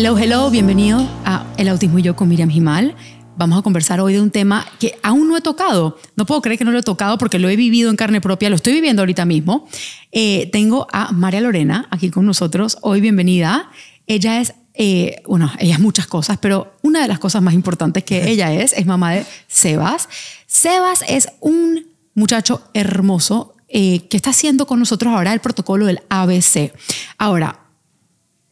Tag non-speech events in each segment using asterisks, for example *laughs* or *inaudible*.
Hello, hello, bienvenido a El Autismo y Yo con Miriam Jimal. Vamos a conversar hoy de un tema que aún no he tocado. No puedo creer que no lo he tocado porque lo he vivido en carne propia, lo estoy viviendo ahorita mismo. Eh, tengo a María Lorena aquí con nosotros. Hoy, bienvenida. Ella es eh, bueno, ella es muchas cosas, pero una de las cosas más importantes que ella *laughs* es, es mamá de Sebas. Sebas es un muchacho hermoso eh, que está haciendo con nosotros ahora el protocolo del ABC. Ahora,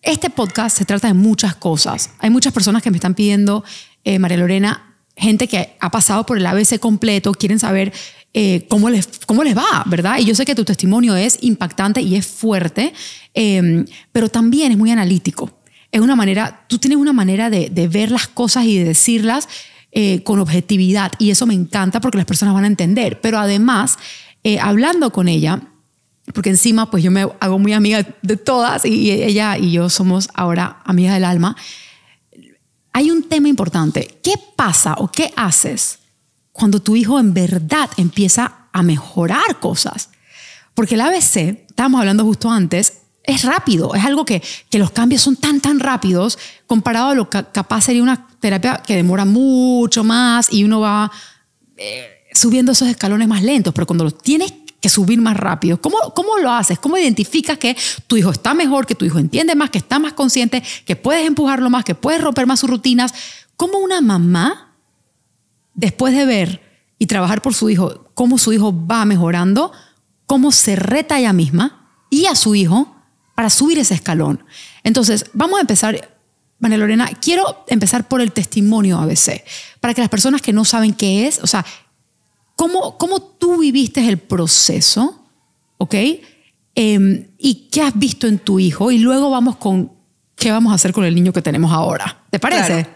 este podcast se trata de muchas cosas. Hay muchas personas que me están pidiendo, eh, María Lorena, gente que ha pasado por el ABC completo, quieren saber eh, cómo, les, cómo les va, ¿verdad? Y yo sé que tu testimonio es impactante y es fuerte, em, pero también es muy analítico. Es una manera, tú tienes una manera de, ver las cosas y de decirlas eh, con objetividad y eso me encanta porque las personas van a entender. Pero además, hablando con ella, porque encima pues yo me hago muy amiga de todas y ella y yo somos ahora amigas del alma. Hay un tema importante. ¿Qué pasa o qué haces cuando tu hijo en verdad empieza a mejorar cosas? Porque el ABC, estábamos hablando justo antes, es rápido, es algo que, que los cambios son tan, tan rápidos comparado a lo que capaz sería una terapia que demora mucho más y uno va eh, subiendo esos escalones más lentos, pero cuando los tienes subir más rápido. ¿Cómo, ¿Cómo lo haces? ¿Cómo identificas que tu hijo está mejor, que tu hijo entiende más, que está más consciente, que puedes empujarlo más, que puedes romper más sus rutinas? Como una mamá, después de ver y trabajar por su hijo, cómo su hijo va mejorando, cómo se reta ella misma y a su hijo para subir ese escalón? Entonces, vamos a empezar María Lorena, quiero empezar por el testimonio ABC, para que las personas que no saben qué es, o sea, ¿Cómo, cómo tú viviste el proceso? ¿Ok? Em, ¿Y qué has visto en tu hijo? Y luego vamos con qué vamos a hacer con el niño que tenemos ahora. ¿Te parece?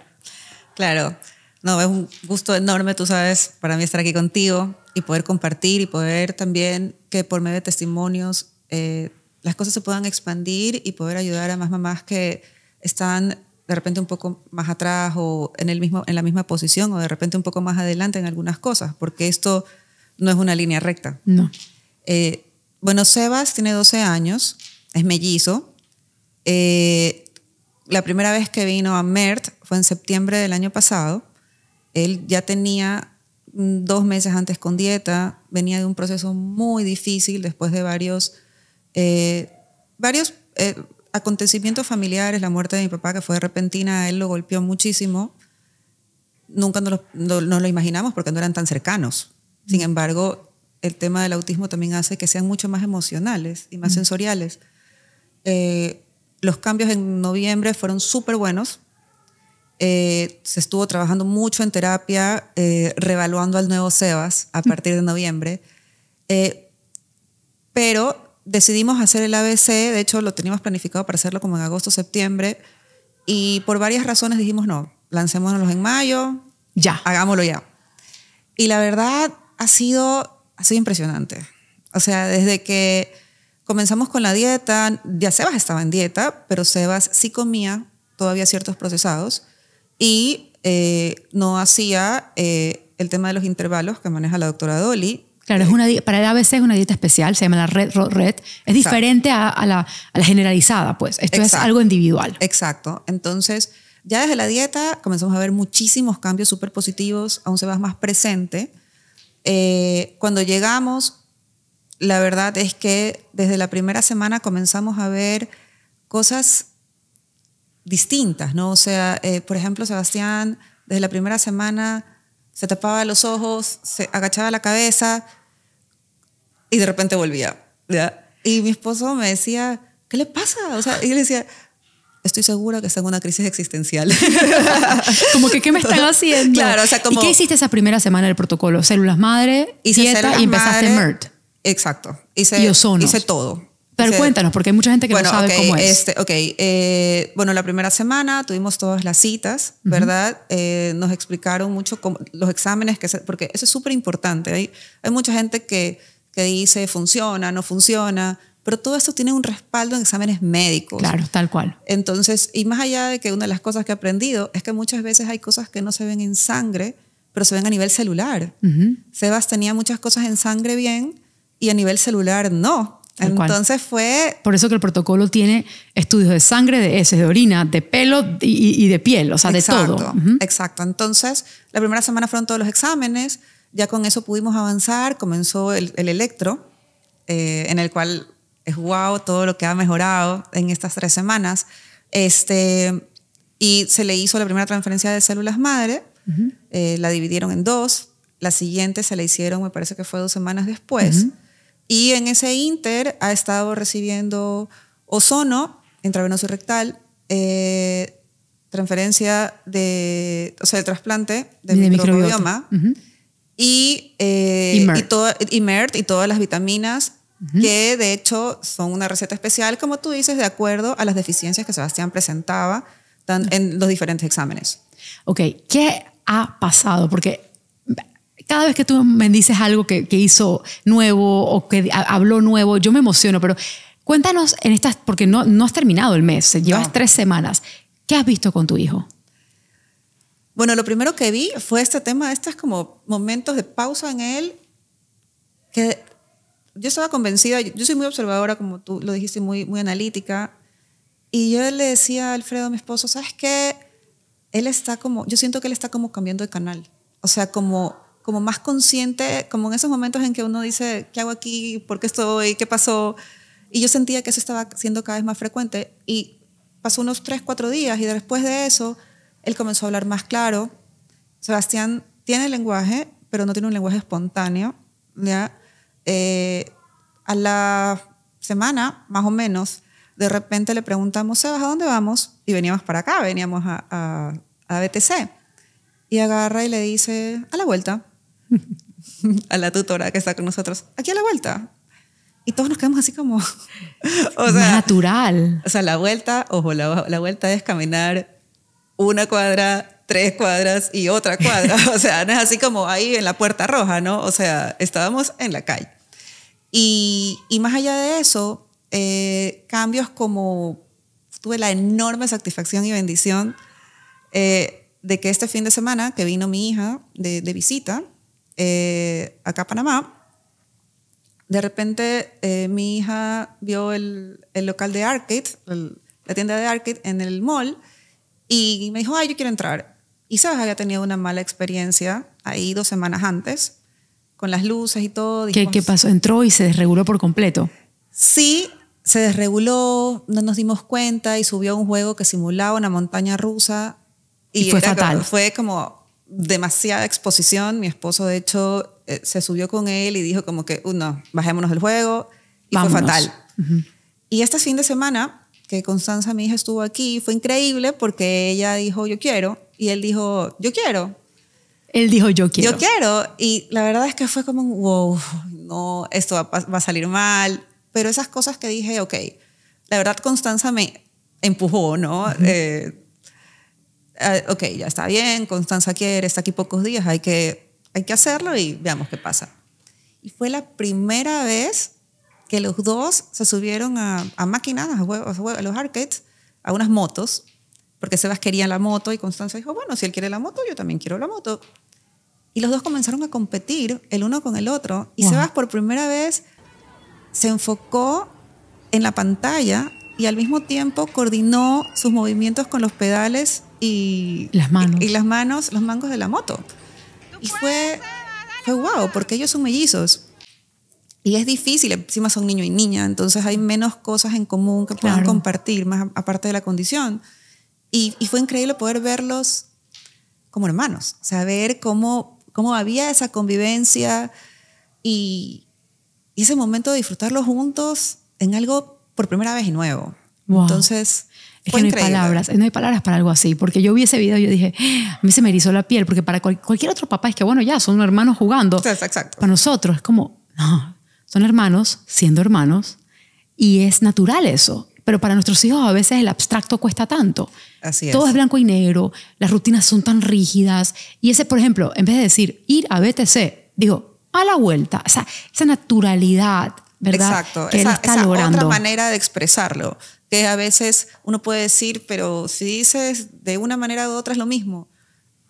Claro. claro. No, es un gusto enorme, tú sabes, para mí estar aquí contigo y poder compartir y poder también que por medio de testimonios eh, las cosas se puedan expandir y poder ayudar a más mamás que están de repente un poco más atrás o en, el mismo, en la misma posición o de repente un poco más adelante en algunas cosas, porque esto no es una línea recta. No. Eh, bueno, Sebas tiene 12 años, es mellizo. Eh, la primera vez que vino a MERT fue en septiembre del año pasado. Él ya tenía dos meses antes con dieta, venía de un proceso muy difícil después de varios, eh, varios acontecimientos familiares, la muerte de mi papá, que fue repentina, él lo golpeó muchísimo. Nunca nos lo, no, lo imaginamos porque no eran tan cercanos. Sin mm. embargo, el tema del autismo también hace que sean mucho más emocionales y más mm. sensoriales. Eh, los cambios en noviembre fueron súper buenos. Eh, se estuvo trabajando mucho en terapia, eh, revaluando al nuevo Sebas a mm. partir de noviembre. pero decidimos hacer el ABC, de hecho lo teníamos planificado para hacerlo como en agosto, septiembre, y por varias razones dijimos, no, lancémonos en mayo, ya, hagámoslo ya. Y la verdad ha sido, ha sido impresionante. O sea, desde que comenzamos con la dieta, ya Sebas estaba en dieta, pero Sebas sí comía todavía ciertos procesados y eh, no hacía eh, el tema de los intervalos que maneja la doctora Dolly Claro, es eh, una, para el ABC es una dieta especial, se llama la Red Red. Es diferente a, a, la, generalizada, pues. Esto es algo individual. Exacto. Entonces, ya desde la dieta comenzamos a ver muchísimos cambios súper positivos, aún se va más presente. Eh, cuando llegamos, la verdad es que desde la primera semana comenzamos a ver cosas distintas, ¿no? O sea, eh, por ejemplo, Sebastián, desde la primera semana se tapaba los ojos, se agachaba la cabeza, y de repente volvía. Y mi esposo me decía, ¿qué le pasa? O sea, y yo le decía, estoy segura que está en una crisis existencial. *laughs* como que, ¿qué me están haciendo? Claro, o sea, como... ¿Y qué hiciste esa primera semana del protocolo? Células madre, hice dieta y empezaste MERT. Exacto. Hice, y Hice todo. Pero cuéntanos, porque hay mucha gente que no sabe cómo es. Este, eh, bueno, la primera semana tuvimos todas las citas, ¿verdad? Eh, nos explicaron mucho los exámenes, que porque eso es súper importante. Hay, hay mucha gente que que dice funciona, no funciona, pero todo esto tiene un respaldo en exámenes médicos. Claro, tal cual. Entonces, y más allá de que una de las cosas que he aprendido es que muchas veces hay cosas que no se ven en sangre, pero se ven a nivel celular. Sebas tenía muchas cosas en sangre bien y a nivel celular no. Entonces fue... Por eso que el protocolo tiene estudios de sangre, de heces, de orina, de pelo y, de piel, o sea, de todo. Exacto. Entonces, la primera semana fueron todos los exámenes, ya con eso pudimos avanzar, comenzó el, electro, eh, en el cual es guau todo lo que ha mejorado en estas tres semanas. Este, y se le hizo la primera transferencia de células madre, eh, la dividieron en dos, la siguiente se le hicieron, me parece que fue dos semanas después. Y en ese inter ha estado recibiendo ozono intravenoso rectal, eh, transferencia de, o sea, el trasplante de, microbioma y, eh, y, y todas las vitaminas que de hecho son una receta especial, como tú dices, de acuerdo a las deficiencias que Sebastián presentaba en los diferentes exámenes. Ok, ¿qué ha pasado? Porque cada vez que tú me dices algo que, hizo nuevo o que habló nuevo, yo me emociono, pero cuéntanos en estas, porque no, no has terminado el mes, llevas tres semanas, ¿qué has visto con tu hijo? Bueno, lo primero que vi fue este tema, estos como momentos de pausa en él, que yo estaba convencida, yo soy muy observadora, como tú lo dijiste, muy, muy analítica, y yo le decía a Alfredo, mi esposo, ¿sabes qué? Él está como, yo siento que él está como cambiando de canal, o sea, como, como más consciente, como en esos momentos en que uno dice, ¿qué hago aquí? ¿Por qué estoy? ¿Qué pasó? Y yo sentía que eso estaba siendo cada vez más frecuente, y pasó unos tres, cuatro días, y después de eso él comenzó a hablar más claro. Sebastián tiene lenguaje, pero no tiene un lenguaje espontáneo. ¿ya? Eh, a la semana, más o menos, de repente le preguntamos, Sebas, ¿a dónde vamos? Y veníamos para acá, veníamos a, a, a BTC. Y agarra y le dice, a la vuelta, *laughs* a la tutora que está con nosotros, aquí a la vuelta. Y todos nos quedamos así como... *laughs* Natural. O sea, la vuelta, ojo, la, la vuelta es caminar una cuadra, tres cuadras y otra cuadra. *laughs* o sea, no es así como ahí en la puerta roja, ¿no? O sea, estábamos en la calle. Y, más allá de eso, eh, cambios como tuve la enorme satisfacción y bendición eh, de que este fin de semana que vino mi hija de, visita eh, acá a Panamá, de repente mi hija vio el, local de Arcade, la tienda de Arcade en el mall, y me dijo, ay, yo quiero entrar. Y sabes, había tenido una mala experiencia ahí dos semanas antes, con las luces y todo. ¿Qué, pasó? ¿Entró y se desreguló por completo? Sí, se desreguló, no nos dimos cuenta y subió a un juego que simulaba una montaña rusa. Y, fue fatal. Como, fue como demasiada exposición. Mi esposo, de hecho, eh, se subió con él y dijo como que, uno, uh, bajémonos del juego. Y fue fatal. Y este fin de semana que Constanza, mi hija, estuvo aquí. Fue increíble porque ella dijo, yo quiero. Y él dijo, yo quiero. Él dijo, yo quiero. Yo quiero. Y la verdad es que fue como, wow, no, esto va, a salir mal. Pero esas cosas que dije, ok, la verdad Constanza me empujó, ¿no? Eh, eh, ok, ya está bien, Constanza quiere, está aquí pocos días, hay que, hay que hacerlo y veamos qué pasa. Y fue la primera vez que los dos se subieron a, máquinas, a, los arcades, a unas motos, porque Sebas quería la moto y Constanza dijo, bueno, si él quiere la moto, yo también quiero la moto. Y los dos comenzaron a competir el uno con el otro y Sebas por primera vez se enfocó en la pantalla y al mismo tiempo coordinó sus movimientos con los pedales y las manos, y, las manos los mangos de la moto. Y fue, fue wow, porque ellos son mellizos. Y es difícil, encima son niño y niña, entonces hay menos cosas en común que puedan compartir, más aparte de la condición. Y, fue increíble poder verlos como hermanos, saber cómo, cómo había esa convivencia y, ese momento de disfrutarlos juntos en algo por primera vez y nuevo. Entonces, es que no hay palabras, no hay palabras para algo así, porque yo vi ese video y yo dije, ah, a mí se me erizó la piel, porque para cualquier otro papá es que, bueno, ya son hermanos jugando. Para nosotros es como, no, son hermanos siendo hermanos y es natural eso. Pero para nuestros hijos a veces el abstracto cuesta tanto. Todo es blanco y negro, las rutinas son tan rígidas. Y ese, por ejemplo, en vez de decir ir a BTC, digo, a la vuelta. sea, esa naturalidad, ¿verdad? que esa, él está esa logrando. otra manera de expresarlo. Que a veces uno puede decir, pero si dices de una manera u otra es lo mismo.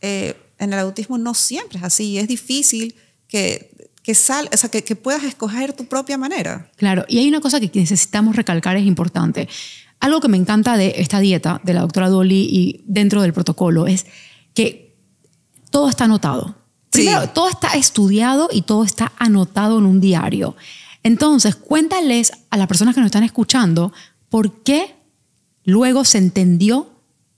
Eh, en el autismo no siempre es así. Es difícil que que, sal, o sea, que, puedas escoger tu propia manera. Claro, y hay una cosa que necesitamos recalcar, es importante. Algo que me encanta de esta dieta de la doctora Dolly y dentro del protocolo es que todo está anotado. Primero, todo está estudiado y todo está anotado en un diario. Entonces, cuéntales a las personas que nos están escuchando por qué luego se entendió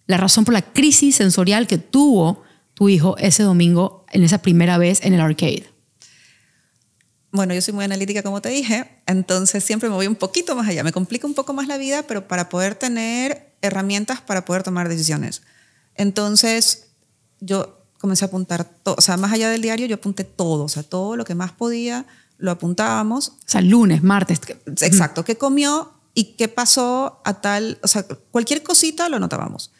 la razón por la crisis sensorial que tuvo tu hijo ese domingo en esa primera vez en el arcade bueno, yo soy muy analítica, como te dije, entonces siempre me voy un poquito más allá. Me complica un poco más la vida, pero para poder tener herramientas para poder tomar decisiones. Entonces, yo comencé a apuntar todo. O sea, más allá del diario, yo apunté todo. O sea, todo lo que más podía, lo apuntábamos. O sea, lunes, martes. Exacto. ¿Qué comió y qué pasó a tal? O sea, cualquier cosita lo notábamos.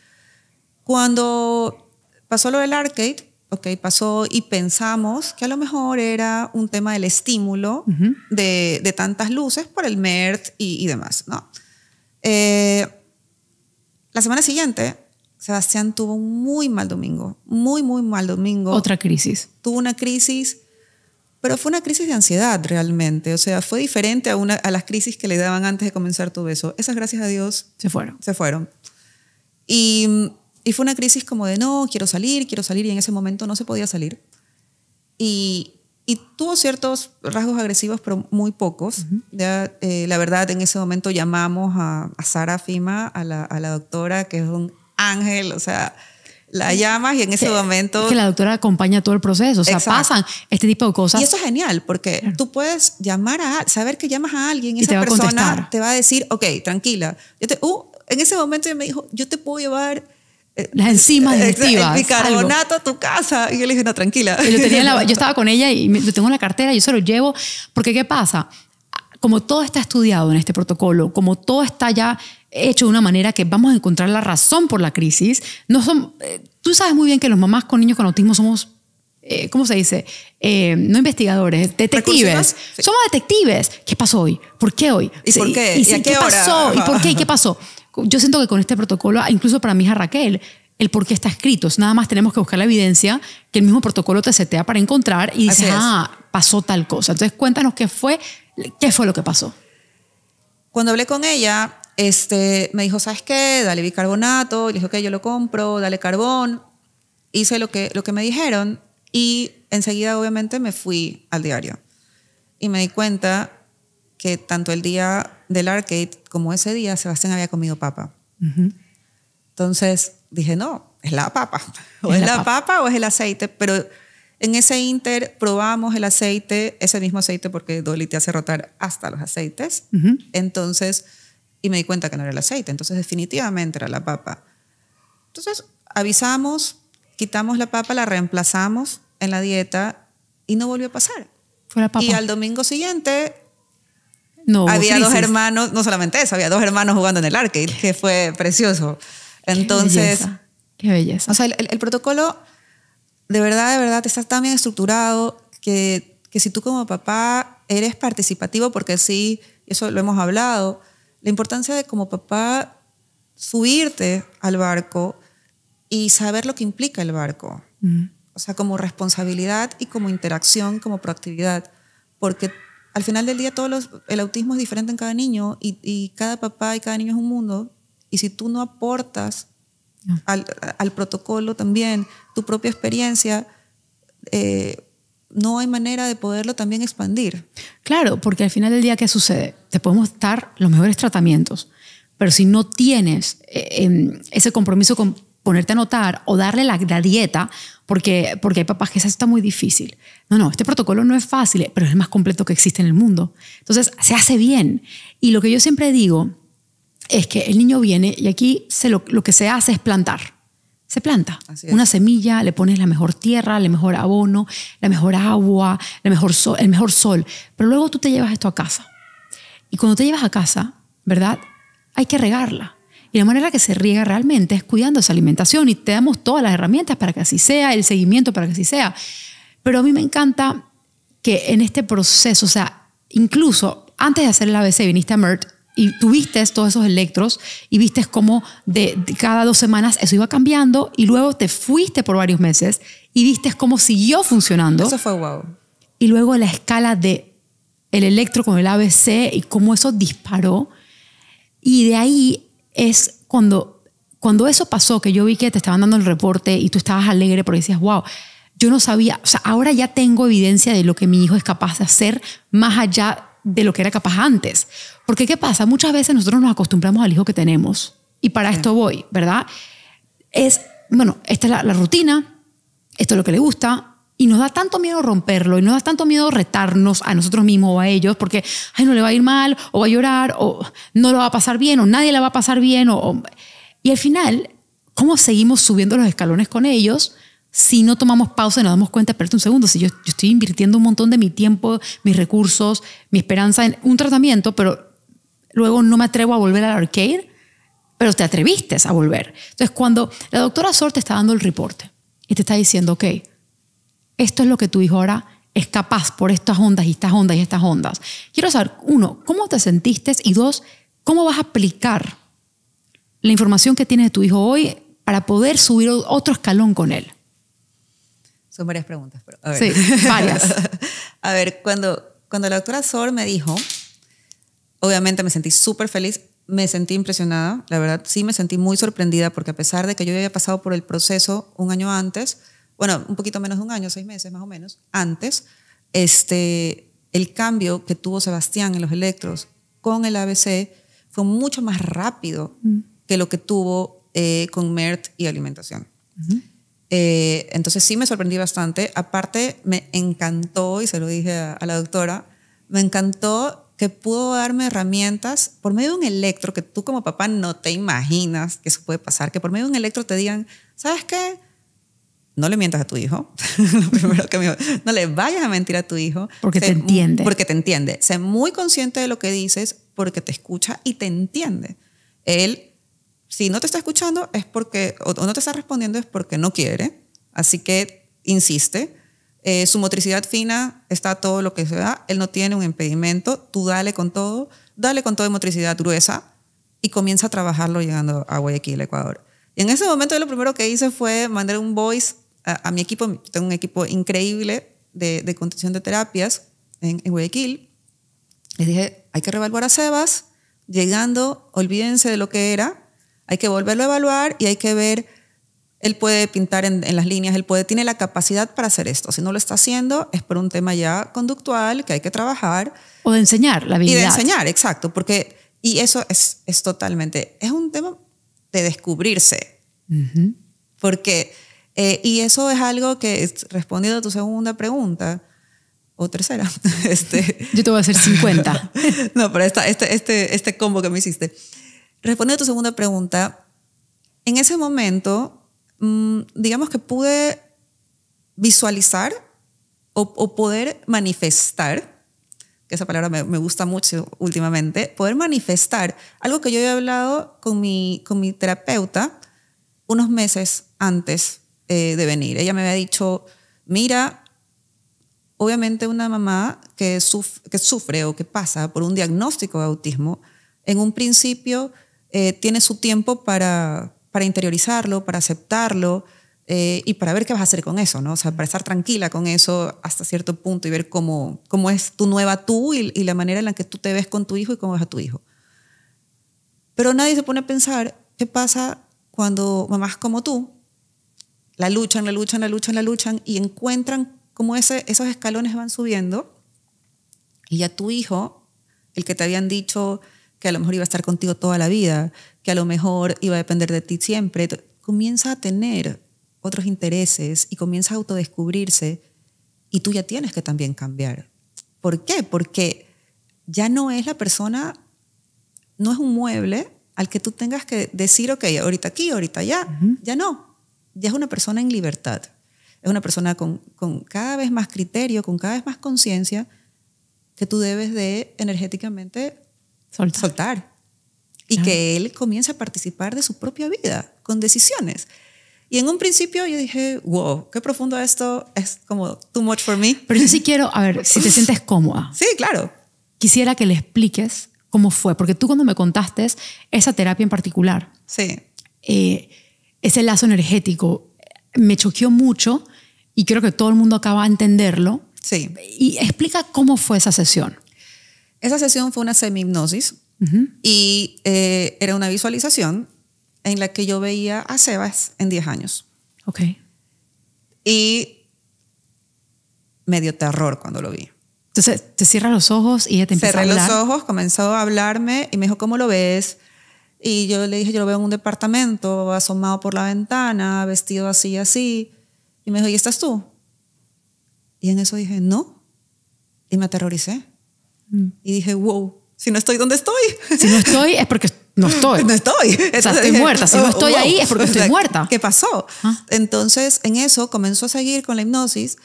Cuando pasó lo del arcade, ok, pasó y pensamos que a lo mejor era un tema del estímulo de, tantas luces por el MERT y, demás, ¿no? Eh, la semana siguiente, Sebastián tuvo un muy mal domingo, muy, muy mal domingo. Otra crisis. Tuvo una crisis, pero fue una crisis de ansiedad realmente, o sea, fue diferente a, a las crisis que le daban antes de comenzar tu beso. Esas, gracias a Dios, se fueron. Se fueron. Y y fue una crisis como de, no, quiero salir, quiero salir, y en ese momento no se podía salir. Y, tuvo ciertos rasgos agresivos, pero muy pocos. ya, eh, la verdad, en ese momento llamamos a, a Sara Fima, a la, doctora, que es un ángel, o sea, la llamas y en ese momento... Que la doctora acompaña todo el proceso, o sea, pasan este tipo de cosas. Y eso es genial, porque tú puedes llamar a, saber que llamas a alguien y esa persona te va a decir, ok, tranquila. Yo uh, en ese momento ella me dijo, yo te puedo llevar las enzimas digestivas. El bicarbonato a tu casa. Y yo le dije, no, tranquila. Yo, *laughs* estaba con ella y lo tengo en la cartera, yo se lo llevo. Porque, ¿qué pasa? Como todo está estudiado en este protocolo, como todo está ya hecho de una manera que vamos a encontrar la razón por la crisis, no son, eh, tú sabes muy bien que los mamás con niños con autismo somos eh, ¿cómo se dice? Eh, no investigadores, detectives. Somos detectives. ¿Qué pasó hoy? ¿Por qué hoy? ¿Y por qué? ¿Y, qué, pasó? ¿Y por qué? ¿Y qué pasó? yo siento que con este protocolo, ah, incluso para mi hija Raquel, el por qué está escrito. nada más tenemos que buscar la evidencia que el mismo protocolo te setea para encontrar y dices, ah, pasó tal cosa. Entonces, cuéntanos qué fue, qué fue lo que pasó. Cuando hablé con ella, este, me dijo, ¿sabes qué? Dale bicarbonato. Le dije, ok, yo lo compro, dale carbón. Hice lo que, lo que me dijeron y enseguida, obviamente, me fui al diario. Y me di cuenta que tanto el día del arcade, como ese día Sebastián había comido papa. Entonces dije, no, es la papa. *laughs* O es, la, papa. o es el aceite. Pero en ese inter probamos el aceite, ese mismo aceite, porque Dolly te hace rotar hasta los aceites. Entonces, y me di cuenta que no era el aceite. Entonces, definitivamente era la papa. Entonces, avisamos, quitamos la papa, la reemplazamos en la dieta y no volvió a pasar. Fue la papa. Y al domingo siguiente había dos hermanos, no solamente eso, había dos hermanos jugando en el arcade, que fue precioso. Entonces... Qué belleza. O sea, el, protocolo, de verdad, de verdad, está tan bien estructurado que, que si tú como papá eres participativo, porque sí, eso lo hemos hablado, la importancia de como papá subirte al barco y saber lo que implica el barco. Mm. O sea, como responsabilidad y como interacción, como proactividad. Porque al final del día todos el autismo es diferente en cada niño y, cada papá y cada niño es un mundo. Y si tú no aportas ah. al, protocolo también tu propia experiencia, eh, no hay manera de poderlo también expandir. Claro, porque al final del día, ¿qué sucede? Te podemos dar los mejores tratamientos, pero si no tienes eh, em, ese compromiso con ponerte a notar o darle la, dieta, porque, porque hay papás que eso está muy difícil. No, no, este protocolo no es fácil, pero es el más completo que existe en el mundo. Entonces, se hace bien. Y lo que yo siempre digo es que el niño viene y aquí lo, que se hace es plantar. Se planta una semilla, le pones la mejor tierra, el mejor abono, la mejor agua, la mejor el mejor sol. Pero luego tú te llevas esto a casa. Y cuando te llevas a casa, ¿verdad? Hay que regarla y la manera que se riega realmente es cuidando esa alimentación y te damos todas las herramientas para que así sea, el seguimiento para que así sea. Pero a mí me encanta que en este proceso, o sea, incluso antes de hacer el ABC viniste a MERT y tuviste todos esos electros y viste cómo de, cada dos semanas eso iba cambiando y luego te fuiste por varios meses y viste cómo siguió funcionando. Eso fue wow. Y luego la escala de el electro con el ABC y cómo eso disparó. Y de ahí es cuando, cuando eso pasó, que yo vi que te estaban dando el reporte y tú estabas alegre porque decías, wow, yo no sabía, o sea, ahora ya tengo evidencia de lo que mi hijo es capaz de hacer más allá de lo que era capaz antes. Porque ¿qué pasa? Muchas veces nosotros nos acostumbramos al hijo que tenemos. Y para esto voy, ¿verdad? Es, bueno, esta es la, la rutina, esto es lo que le gusta, y nos da tanto miedo romperlo y nos da tanto miedo retarnos a nosotros mismos o a ellos porque, ay, no le va a ir mal, o va a llorar, o no lo va a pasar bien, o nadie la va a pasar bien. O, Y al final, ¿cómo seguimos subiendo los escalones con ellos? si no tomamos pausa y nos damos cuenta, Espera un segundo, si yo, yo, estoy invirtiendo un montón de mi tiempo, mis recursos, mi esperanza en un tratamiento, pero luego no me atrevo a volver al arcade, pero te atreviste a volver. Entonces, cuando la doctora Sor te está dando el reporte y te está diciendo, ok, esto es lo que tu hijo ahora es capaz por estas ondas y estas ondas y estas ondas. Quiero saber, uno, ¿cómo te sentiste? Y dos, ¿cómo vas a aplicar la información que tienes de tu hijo hoy para poder subir otro escalón con él? Son varias preguntas, pero... A ver. Sí, varias. *laughs* a ver, cuando, cuando la doctora Sor me dijo, obviamente me sentí súper feliz, me sentí impresionada, la verdad, sí me sentí muy sorprendida porque a pesar de que yo había pasado por el proceso un año antes, bueno, un poquito menos de un año, seis meses más o menos, antes, este, el cambio que tuvo Sebastián en los electros con el ABC fue mucho más rápido mm. que lo que tuvo eh, con MERT y alimentación. Eh, entonces sí me sorprendí bastante. Aparte, me encantó, y se lo dije a, a la doctora, me encantó que pudo darme herramientas por medio de un electro que tú como papá no te imaginas que eso puede pasar, que por medio de un electro te digan, ¿sabes qué? no le mientas a tu hijo. *laughs* no le vayas a mentir a tu hijo. Porque te entiende. Porque te entiende. Sé muy consciente de lo que dices porque te escucha y te entiende. Él, si no te está escuchando es porque, o no te está respondiendo es porque no quiere. Así que insiste. Eh, su motricidad fina está todo lo que se da. Él no tiene un impedimento. Tú dale con todo. Dale con todo de motricidad gruesa y comienza a trabajarlo llegando a Guayaquil, Ecuador. Y en ese momento lo primero que hice fue mandar un voice a, mi equipo, tengo un equipo increíble de, de contención de terapias en, en Guayaquil, les dije, hay que reevaluar a Sebas, llegando, olvídense de lo que era, hay que volverlo a evaluar y hay que ver, él puede pintar en, las líneas, él puede, tiene la capacidad para hacer esto. Si no lo está haciendo, es por un tema ya conductual que hay que trabajar. O de enseñar la vida Y de enseñar, exacto, porque, y eso es, es totalmente, es un tema de descubrirse. Porque eh, y eso es algo que, respondiendo a tu segunda pregunta, o tercera, *laughs* este, yo te voy a hacer 50. *laughs* no, pero este, este, este combo que me hiciste. Respondiendo a tu segunda pregunta, en ese momento, mm, digamos que pude visualizar o, poder manifestar, que esa palabra me, me, gusta mucho últimamente, poder manifestar algo que yo había hablado con mi, con mi terapeuta unos meses antes eh, de venir. Ella me había dicho, mira, obviamente una mamá que, que sufre o que pasa por un diagnóstico de autismo, en un principio eh, tiene su tiempo para, para interiorizarlo, para aceptarlo eh, y para ver qué vas a hacer con eso, ¿no? O sea, para estar tranquila con eso hasta cierto punto y ver cómo, cómo es tu nueva tú y, y, la manera en la que tú te ves con tu hijo y cómo ves a tu hijo. Pero nadie se pone a pensar qué pasa cuando mamás como tú la luchan, la luchan, la luchan, la luchan y encuentran como ese, esos escalones van subiendo y ya tu hijo, el que te habían dicho que a lo mejor iba a estar contigo toda la vida, que a lo mejor iba a depender de ti siempre, comienza a tener otros intereses y comienza a autodescubrirse y tú ya tienes que también cambiar. ¿Por qué? Porque ya no es la persona, no es un mueble al que tú tengas que decir, ok, ahorita aquí, ahorita allá, ya no ya es una persona en libertad, es una persona con, con cada vez más criterio, con cada vez más conciencia que tú debes de energéticamente soltar. Y que él comience a participar de su propia vida con decisiones. Y en un principio yo dije, wow, qué profundo esto, es como too much for me. Pero yo sí quiero, a ver, si te *laughs* sientes cómoda. Sí, claro. Quisiera que le expliques cómo fue, porque tú cuando me contaste esa terapia en particular, sí. Eh, ese lazo energético me choqueó mucho y creo que todo el mundo acaba de entenderlo. Sí. Y explica cómo fue esa sesión. Esa sesión fue una semi-hipnosis y eh, era una visualización en la que yo veía a Sebas en 10 años. Ok. Y me dio terror cuando lo vi. Entonces, te cierra los ojos y te empieza a hablar. los ojos, comenzó a hablarme y me dijo, ¿cómo lo ves? Y yo le dije, yo lo veo en un departamento, asomado por la ventana, vestido así y así. Y me dijo, ¿y estás tú? Y en eso dije, no. Y me aterroricé. Mm. Y dije, wow, si no estoy donde estoy. *laughs* Si no estoy es porque no *laughs* estoy. no estoy. o sea, estoy muerta. Si no oh, estoy ahí es porque estoy *laughs* muerta. ¿Qué pasó? Ah. Entonces, en eso comenzó a seguir con la hipnosis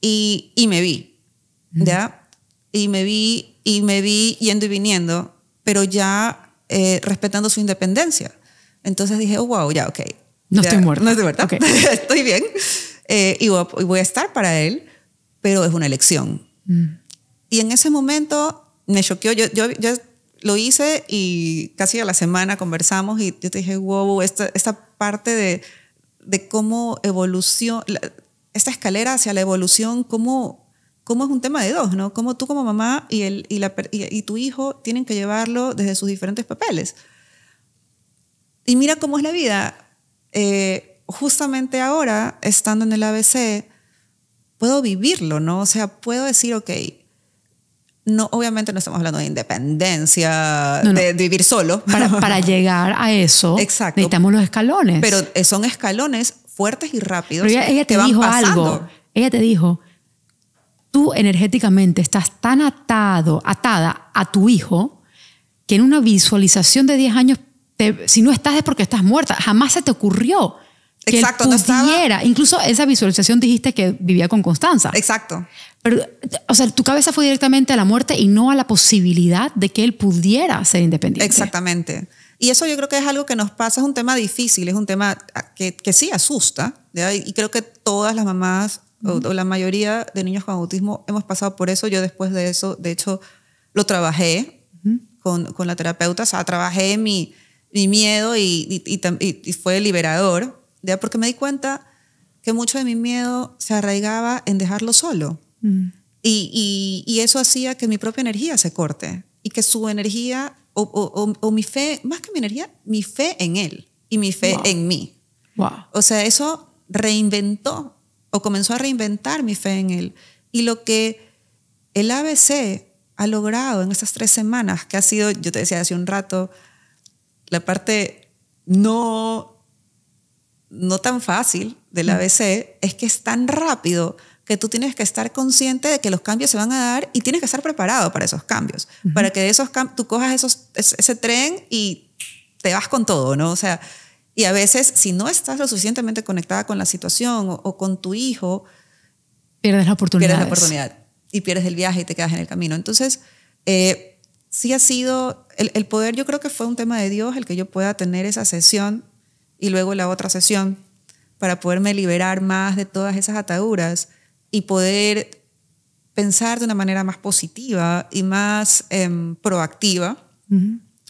y, y me vi. ¿Ya? Y me vi, y me vi yendo y viniendo. Pero ya eh, respetando su independencia. Entonces dije, oh, wow, ya, ok. No estoy muerta. No estoy muerta. Okay. *laughs* estoy bien. Eh, y, voy a, estar para él, pero es una elección. Mm. Y en ese momento me choqueó. Yo, yo, lo hice y casi a la semana conversamos y yo te dije, wow, esta, parte de, de cómo evolución, esta escalera hacia la evolución, cómo cómo es un tema de dos, ¿no? Cómo tú como mamá y, el, y, y, tu hijo tienen que llevarlo desde sus diferentes papeles. Y mira cómo es la vida. Eh, justamente ahora, estando en el ABC, puedo vivirlo, ¿no? O sea, puedo decir, ok, no, obviamente no estamos hablando de independencia, De, vivir solo. Para, *laughs* llegar a eso, necesitamos los escalones. Pero son escalones fuertes y rápidos. Pero ella, ella te dijo algo. Ella te dijo, tú energéticamente estás tan atado, atada a tu hijo, que en una visualización de 10 años, si no estás es porque estás muerta. Jamás se te ocurrió que Exacto, él pudiera. Incluso esa visualización dijiste que vivía con Constanza. Exacto. Pero, o sea, tu cabeza fue directamente a la muerte y no a la posibilidad de que él pudiera ser independiente. Exactamente. Y eso yo creo que es algo que nos pasa, es un tema difícil, es un tema que, sí asusta. Y creo que todas las mamás o, la mayoría de niños con autismo hemos pasado por eso. Yo después de eso, de hecho, lo trabajé con, con, la terapeuta, o sea, trabajé mi, mi miedo y, fue liberador, ¿ya? porque me di cuenta que mucho de mi miedo se arraigaba en dejarlo solo. y, eso hacía que mi propia energía se corte y que su energía, o, mi fe, más que mi energía, mi fe en él y mi fe en mí. O sea, eso reinventó comenzó a reinventar mi fe en Él. Y lo que el ABC ha logrado en estas tres semanas, que ha sido, yo te decía hace un rato, la parte no, no tan fácil del ABC, es que es tan rápido que tú tienes que estar consciente de que los cambios se van a dar y tienes que estar preparado para esos cambios, para que de esos tú cojas esos, ese, tren y te vas con todo, ¿no? O sea, y a veces, si no estás lo suficientemente conectada con la situación o, con tu hijo, pierdes la oportunidad. Pierdes la oportunidad y pierdes el viaje y te quedas en el camino. Entonces, eh, sí ha sido, el, el, poder yo creo que fue un tema de Dios el que yo pueda tener esa sesión y luego la otra sesión para poderme liberar más de todas esas ataduras y poder pensar de una manera más positiva y más em, proactiva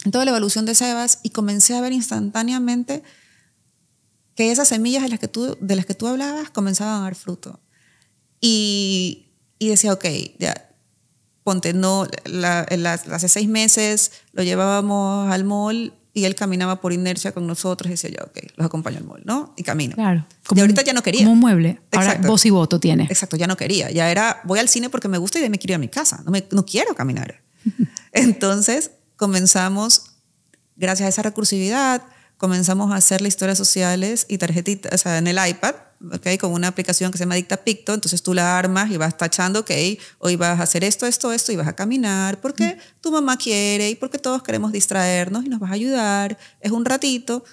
en toda la evolución de Sebas y comencé a ver instantáneamente que esas semillas de las que tú, de las que tú hablabas comenzaban a dar fruto. Y, decía, ok, ya, ponte, no, hace seis meses lo llevábamos al mall y él caminaba por inercia con nosotros y decía yo, ok, los acompaño al mall, ¿no? Y camino. Claro. y ahorita ya no quería. Como un mueble. Ahora y voto tiene. Exacto, ya no quería. Ya era, voy al cine porque me gusta y de ahí me quiero ir a mi casa. No, me, no quiero caminar. *laughs* Entonces, comenzamos, gracias a esa recursividad, comenzamos a hacer las historias sociales y tarjetitas, o sea, en el iPad, Con una aplicación que se llama Dictapicto, entonces tú la armas y vas tachando, ok, hoy vas a hacer esto, esto, esto, y vas a caminar, porque mm. tu mamá quiere y porque todos queremos distraernos y nos vas a ayudar, es un ratito.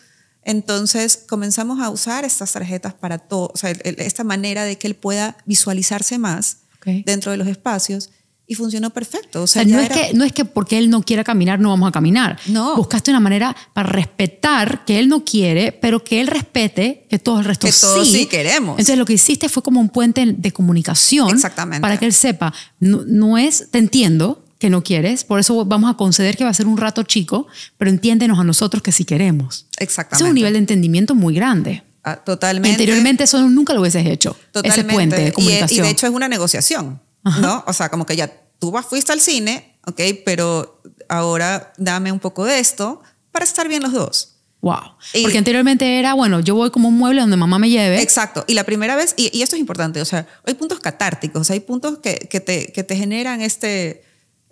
Entonces comenzamos a usar estas tarjetas para todo, o sea, esta manera de que él pueda visualizarse más dentro de los espacios y funcionó perfecto. O sea, no, es que, no es que porque él no quiera caminar no vamos a caminar. No. Buscaste una manera para respetar que él no quiere, pero que él respete que todo el resto que Todos sí queremos. Entonces lo que hiciste fue como un puente de comunicación Exactamente. para que él sepa, no, es, te entiendo que no quieres, por eso vamos a conceder que va a ser un rato chico, pero entiéndenos a nosotros que sí queremos. Exactamente. Es un nivel de entendimiento muy grande. Ah, totalmente. Anteriormente eso nunca lo hubieses hecho. Totalmente. Ese puente eh, de comunicación. y de hecho es una negociación. ¿no? O sea, como que ya tú vas, fuiste al cine, ok, pero ahora dame un poco de esto para estar bien los dos. Wow. Porque anteriormente era, bueno, yo voy como un mueble donde mamá me lleve. Exacto. Y la primera vez, y, esto es importante, o sea, hay puntos catárticos, hay puntos que, que, te, generan este,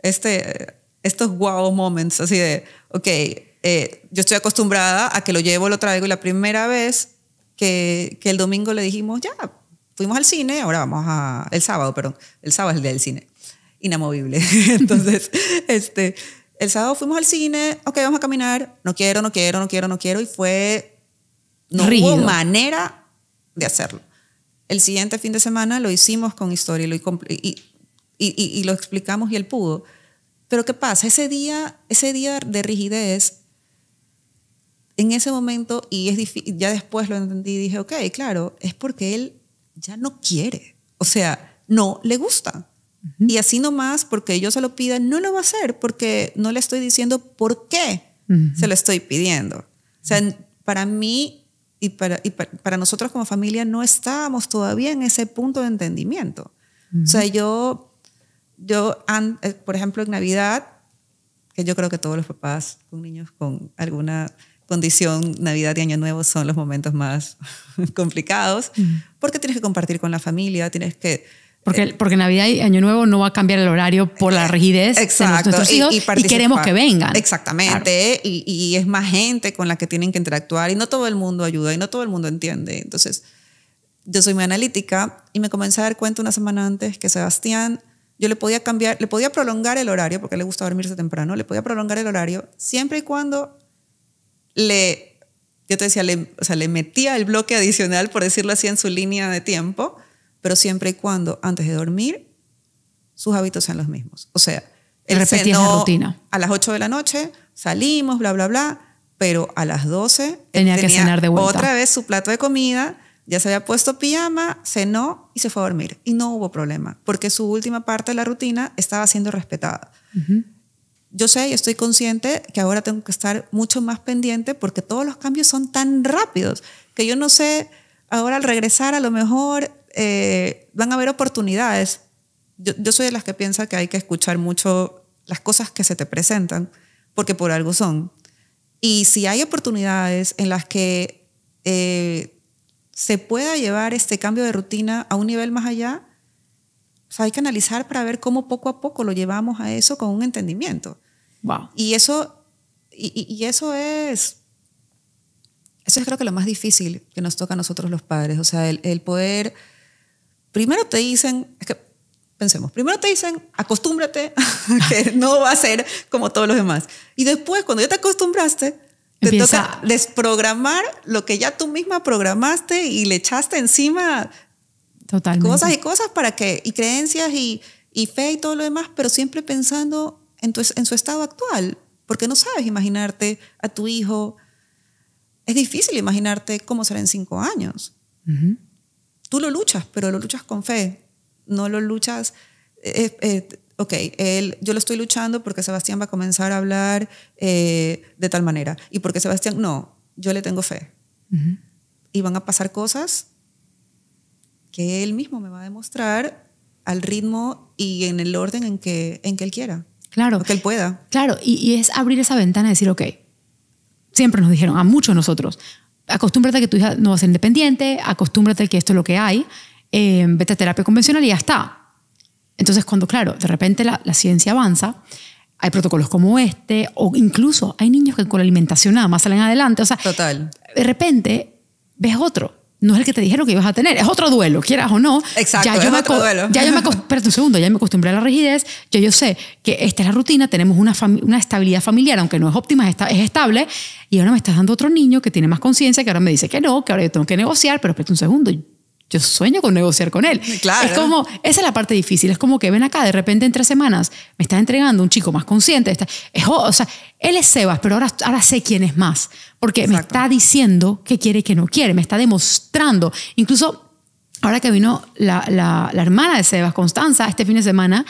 este, estos wow moments, así de, ok, eh, yo estoy acostumbrada a que lo llevo, lo traigo, y la primera vez que, que el domingo le dijimos, ya, fuimos al cine, ahora vamos a... El sábado, perdón. El sábado es el día del cine. Inamovible. *laughs* Entonces, este, el sábado fuimos al cine, ok, vamos a caminar, no quiero, no quiero, no quiero, no quiero, y fue... No hubo manera de hacerlo. El siguiente fin de semana lo hicimos con historia y lo, y, y, y, lo explicamos y él pudo. Pero ¿qué pasa? Ese día, ese día de rigidez en ese momento, y es ya después lo entendí, dije, ok, claro, es porque él ya no quiere. O sea, no le gusta. Y así nomás, porque yo se lo pida, no lo va a hacer, porque no le estoy diciendo por qué se lo estoy pidiendo. O sea, para mí y, para, para, nosotros como familia no estábamos todavía en ese punto de entendimiento. O sea, yo, yo eh, por ejemplo, en Navidad, que yo creo que todos los papás con niños con alguna condición, Navidad y Año Nuevo son los momentos más *laughs* complicados, porque tienes que compartir con la familia, tienes que... Porque, eh, porque Navidad y Año Nuevo no va a cambiar el horario por la eh, rigidez de nuestros hijos y, queremos que vengan. Exactamente, y, es más gente con la que tienen que interactuar y no todo el mundo ayuda y no todo el mundo entiende. Entonces, yo soy muy analítica y me comencé a dar cuenta una semana antes que Sebastián, yo le podía cambiar, le podía prolongar el horario, porque le gusta dormirse temprano, le podía prolongar el horario siempre y cuando le, yo te decía, le, o sea, le metía el bloque adicional, por decirlo así, en su línea de tiempo, pero siempre y cuando antes de dormir sus hábitos sean los mismos. O sea, él repetía cenó rutina. A las 8 de la noche salimos, bla, bla, bla, pero a las 12 tenía, que cenar de vuelta. Otra vez su plato de comida, ya se había puesto pijama, cenó y se fue a dormir. Y no hubo problema, porque su última parte de la rutina estaba siendo respetada yo sé y estoy consciente que ahora tengo que estar mucho más pendiente porque todos los cambios son tan rápidos que yo no sé, ahora al regresar a lo mejor eh, van a haber oportunidades. Yo, soy de las que piensa que hay que escuchar mucho las cosas que se te presentan porque por algo son. Y si hay oportunidades en las que eh, se pueda llevar este cambio de rutina a un nivel más allá, o sea, hay que analizar para ver cómo poco a poco lo llevamos a eso con un entendimiento. Wow. Y eso, y, eso es, eso es creo que lo más difícil que nos toca a nosotros los padres. O sea, el, poder, primero te dicen, es que pensemos, primero te dicen, acostúmbrate, *laughs* que no va a ser como todos los demás. Y después, cuando ya te acostumbraste, te toca desprogramar lo que ya tú misma programaste y le echaste encima Cosas y cosas para que, y creencias y, y fe y todo lo demás, pero siempre pensando en, en su estado actual, porque no sabes imaginarte a tu hijo. Es difícil imaginarte cómo será en cinco años. Tú lo luchas, pero lo luchas con fe. No lo luchas. Eh, eh, ok, él, yo lo estoy luchando porque Sebastián va a comenzar a hablar eh, de tal manera. Y porque Sebastián, no, yo le tengo fe. Y van a pasar cosas que él mismo me va a demostrar al ritmo y en el orden en que, en que él quiera. Claro. que él pueda. Claro, y, es abrir esa ventana y decir, ok, siempre nos dijeron, a muchos nosotros, acostúmbrate que tu hija no va a ser independiente, acostúmbrate que esto es lo que hay, eh, vete a terapia convencional y ya está. Entonces, cuando, claro, de repente la, ciencia avanza, hay protocolos como este, o incluso hay niños que con la alimentación nada más salen adelante. O sea, Total. de repente ves otro no es el que te dijeron que ibas a tener, es otro duelo, quieras o no. Exacto, ya yo me duelo. Ya yo me *laughs* segundo, ya me acostumbré a la rigidez, yo, yo sé que esta es la rutina, tenemos una, una estabilidad familiar, aunque no es óptima, es, es estable, y ahora me estás dando otro niño que tiene más conciencia, que ahora me dice que no, que ahora yo tengo que negociar, pero espera un segundo, yo sueño con negociar con él. Es como, esa es la parte difícil, es como que ven acá, de repente en tres semanas me estás entregando un chico más consciente, es, o sea, él es Sebas, pero ahora, ahora sé quién es más porque me está diciendo que quiere y que no quiere, me está demostrando. Incluso ahora que vino la, hermana de Sebas, Constanza, este fin de semana,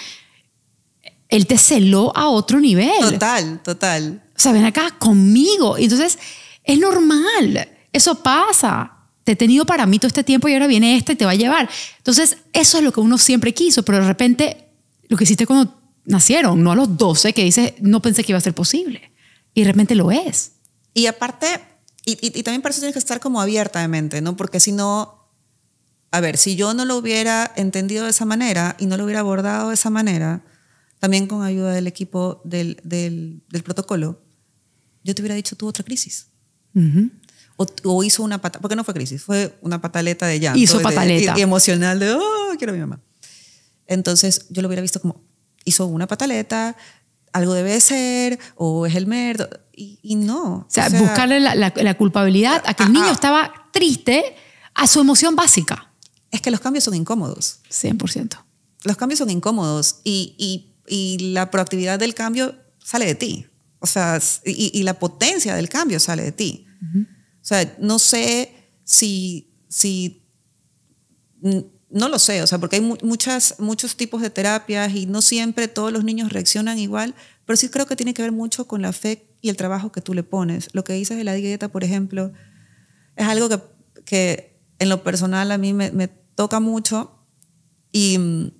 él te celó a otro nivel. Total, total. O sea, ven acá conmigo. entonces, es normal. Eso pasa. Te he tenido para mí todo este tiempo y ahora viene este y te va a llevar. Entonces, eso es lo que uno siempre quiso, pero de repente lo que hiciste cuando nacieron, no a los 12, que dices, no pensé que iba a ser posible. Y de repente lo es. Y aparte, y, y, también para eso tienes que estar como abierta de mente, ¿no? Porque si no, a ver, si yo no lo hubiera entendido de esa manera y no lo hubiera abordado de esa manera, también con ayuda del equipo del, del, protocolo, yo te hubiera dicho, tuvo otra crisis. o, hizo una pataleta, porque no fue crisis, fue una pataleta de llanto. Hizo pataleta. De, emocional de, oh, quiero a mi mamá. Entonces yo lo hubiera visto como, hizo una pataleta, algo debe ser, o es el merdo y, no. O sea, buscarle la, culpabilidad a que el niño ah, ah. estaba triste a su emoción básica. Es que los cambios son incómodos. 100%. Los cambios son incómodos y, y, la proactividad del cambio sale de ti. O sea, y, la potencia del cambio sale de ti. O sea, no sé si, si, no lo sé, o sea, porque hay muchas, muchos tipos de terapias y no siempre todos los niños reaccionan igual, pero sí creo que tiene que ver mucho con la fe y el trabajo que tú le pones. Lo que dices de la dieta, por ejemplo, es algo que, en lo personal a mí me, toca mucho y mm,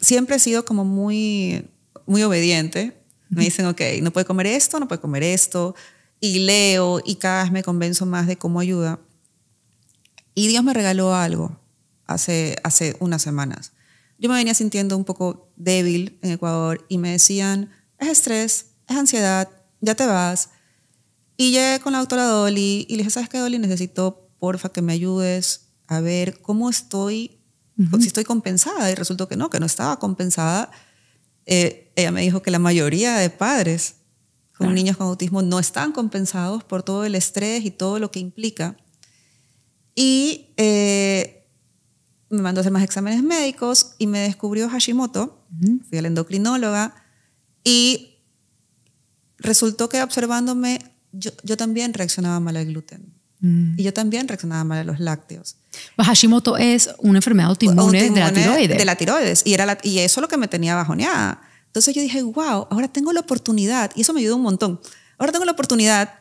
siempre he sido como muy, muy obediente. Me dicen, ok, no puede comer esto, no puede comer esto. Y leo y cada vez me convenzo más de cómo ayuda. Y Dios me regaló algo hace, hace unas semanas. Yo me venía sintiendo un poco débil en Ecuador y me decían, es estrés, es ansiedad, ya te vas. Y llegué con la doctora Dolly y le dije, ¿sabes qué, Dolly? Necesito, porfa, que me ayudes a ver cómo estoy, si estoy compensada. Y resultó que no, que no estaba compensada. Eh, ella me dijo que la mayoría de padres con niños con autismo no están compensados por todo el estrés y todo lo que implica. Y eh, me mandó a hacer más exámenes médicos y me descubrió Hashimoto. Fui a la endocrinóloga y resultó que observándome, yo, yo también reaccionaba mal al gluten. Mm. Y yo también reaccionaba mal a los lácteos. Pues Hashimoto es una enfermedad autoinmune, de la tiroides. De la tiroides. Y, era y eso es lo que me tenía bajoneada. Entonces yo dije, wow, ahora tengo la oportunidad, y eso me ayudó un montón, ahora tengo la oportunidad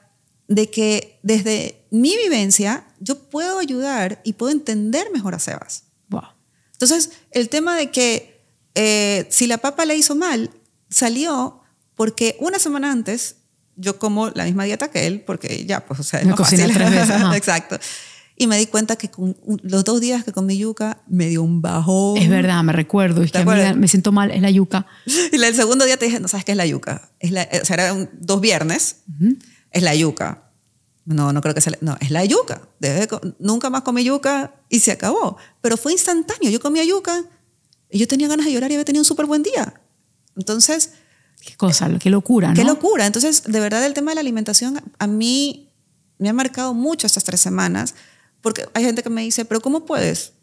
de que desde mi vivencia yo puedo ayudar y puedo entender mejor a Sebas. Wow. Entonces, el tema de que eh, si la papa le hizo mal, salió porque una semana antes yo como la misma dieta que él, porque ya, pues, o sea, no cociné tres veces. *laughs* Exacto. Y me di cuenta que los dos días que comí yuca me dio un bajón. Es verdad, me recuerdo. Es que me siento mal, es la yuca. *laughs* Y el segundo día te dije, no sabes qué es la yuca. Es la, o sea, eran dos viernes, es la yuca. No, no creo que sea. No, es la yuca. nunca más comí yuca y se acabó. Pero fue instantáneo. Yo comía yuca y yo tenía ganas de llorar y había tenido un súper buen día. Entonces, Qué cosa, qué locura, ¿no? Qué locura. Entonces, de verdad, el tema de la alimentación a mí me ha marcado mucho estas tres semanas, porque hay gente que me dice, pero ¿cómo puedes?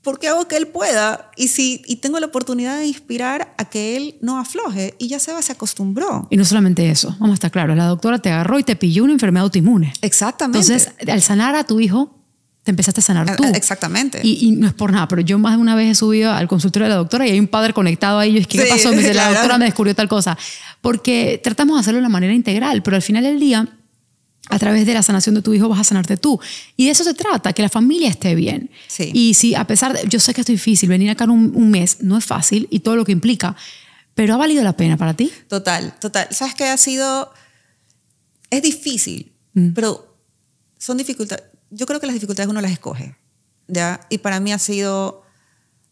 ¿Por qué hago que él pueda? Y si y tengo la oportunidad de inspirar a que él no afloje y ya va se acostumbró. Y no solamente eso, vamos a estar claros, la doctora te agarró y te pilló una enfermedad autoinmune. Exactamente. Entonces, al sanar a tu hijo, te empezaste a sanar eh, tú. Exactamente. Y, no es por nada, pero yo más de una vez he subido al consultorio de la doctora y hay un padre conectado ahí. Yo es que, ¿qué pasó? *laughs* la doctora me descubrió tal cosa. Porque tratamos de hacerlo de una manera integral, pero al final del día, a través de la sanación de tu hijo vas a sanarte tú. Y de eso se trata, que la familia esté bien. Sí. Y si a pesar de, yo sé que es difícil, venir acá en un mes no es fácil y todo lo que implica, pero ha valido la pena para ti. Total, total. ¿Sabes qué ha sido? Es difícil, mm. pero son dificultades yo creo que las dificultades uno las escoge, ¿ya? Y para mí ha sido,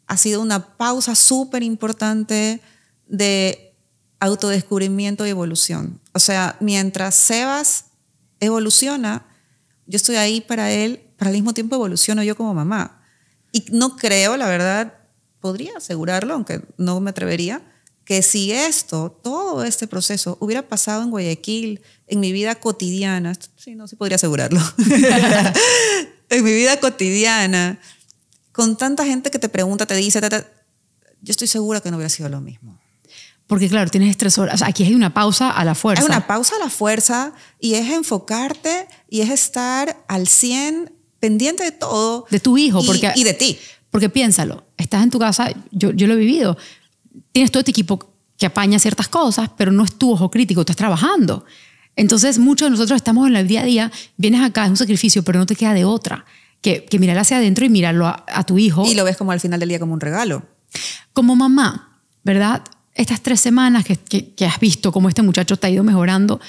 ha sido una pausa súper importante de autodescubrimiento y evolución. O sea, mientras Sebas evoluciona, yo estoy ahí para él, para al mismo tiempo evoluciono yo como mamá. Y no creo, la verdad, podría asegurarlo, aunque no me atrevería, que si esto, todo este proceso hubiera pasado en Guayaquil, en mi vida cotidiana, si no, si podría asegurarlo, *laughs* en mi vida cotidiana, con tanta gente que te pregunta, te dice, yo estoy segura que no hubiera sido lo mismo. Porque claro, tienes tres aquí hay una pausa a la fuerza. Es una pausa a la fuerza y es enfocarte y es estar al 100 pendiente de todo. De tu hijo. Y, porque, y de ti. Porque piénsalo, estás en tu casa, yo, yo lo he vivido tienes todo este equipo que apaña ciertas cosas, pero no es tu ojo crítico, estás trabajando. Entonces, muchos de nosotros estamos en el día a día, vienes acá, es un sacrificio, pero no te queda de otra que, que mirar hacia adentro y mirarlo a, tu hijo. Y lo ves como al final del día como un regalo. Como mamá, ¿verdad? Estas tres semanas que, que, has visto cómo este muchacho te ha ido mejorando,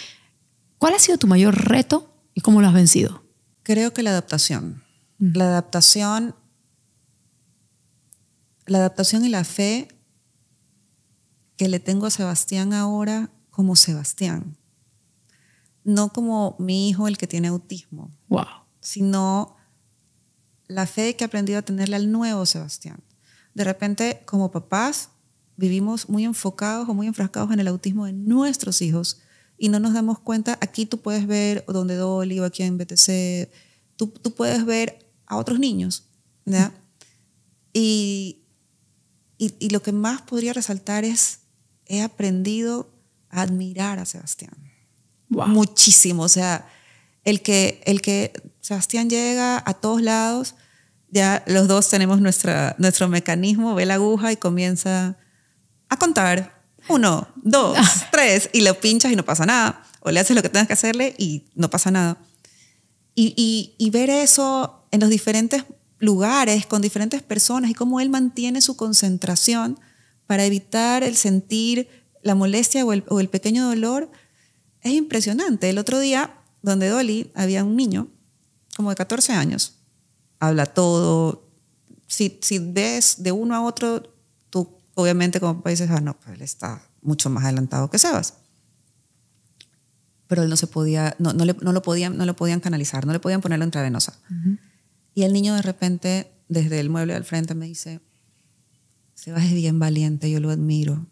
¿cuál ha sido tu mayor reto y cómo lo has vencido? Creo que la adaptación. Mm. La adaptación. La adaptación y la fe le tengo a Sebastián ahora como Sebastián. No como mi hijo el que tiene autismo. Wow. Sino la fe que he aprendido a tenerle al nuevo Sebastián. De repente, como papás, vivimos muy enfocados o muy enfrascados en el autismo de nuestros hijos y no nos damos cuenta. Aquí tú puedes ver donde Dolly o aquí en BTC, tú, puedes ver a otros niños, ¿verdad? y, y, lo que más podría resaltar es he aprendido a admirar a Sebastián. Muchísimo. O sea, el que, el que Sebastián llega a todos lados, ya los dos tenemos nuestra, nuestro mecanismo, ve la aguja y comienza a contar. Uno, dos, *laughs* tres, y lo pinchas y no pasa nada. O le haces lo que tengas que hacerle y no pasa nada. Y, y ver eso en los diferentes lugares, con diferentes personas y cómo él mantiene su concentración para evitar el sentir la molestia o el, pequeño dolor, es impresionante. El otro día, donde Dolly, había un niño como de 14 años, habla todo. Si, ves de uno a otro, tú obviamente como dices, ah, no, pues él está mucho más adelantado que Sebas. Pero él no se podía, no, no, lo, podían, no lo podían canalizar, no le podían ponerlo intravenosa. Y el niño de repente, desde el mueble al frente, me dice, Sebas es bien valiente, yo lo admiro.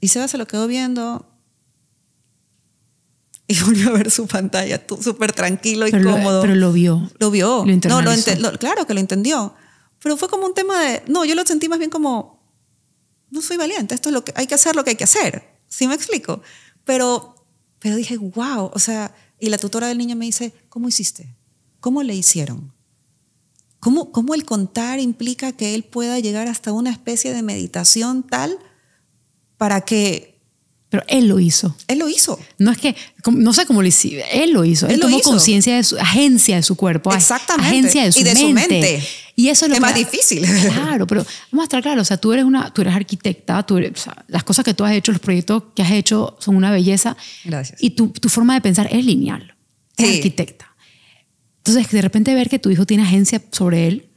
Y Sebas se lo quedó viendo y *laughs* volvió a ver su pantalla, súper tranquilo y eh, cómodo. pero lo vio. Lo vio. Lo no, claro que lo entendió. Pero fue como un tema de, no, yo lo sentí más bien como, no soy valiente, esto es lo que hay que hacer, lo que hay que hacer. ¿Sí me explico? Pero, pero dije, wow, o sea, y la tutora del niño me dice, ¿cómo hiciste? ¿Cómo le hicieron? ¿Cómo, el contar implica que él pueda llegar hasta una especie de meditación tal para que... Pero él lo hizo. Él lo hizo. No es que, no sé cómo lo hizo, él lo hizo. Él, tomó conciencia de su, agencia de su cuerpo. Exactamente. Agencia de su, y de su mente. Y eso es lo más difícil. Claro, pero vamos a estar claros, o sea, tú eres una, tú eres arquitecta, tú las cosas que tú has hecho, los proyectos que has hecho son una belleza. Gracias. Y tu, tu forma de pensar es lineal. Sí. Es arquitecta entonces, de repente ver que tu hijo tiene agencia sobre él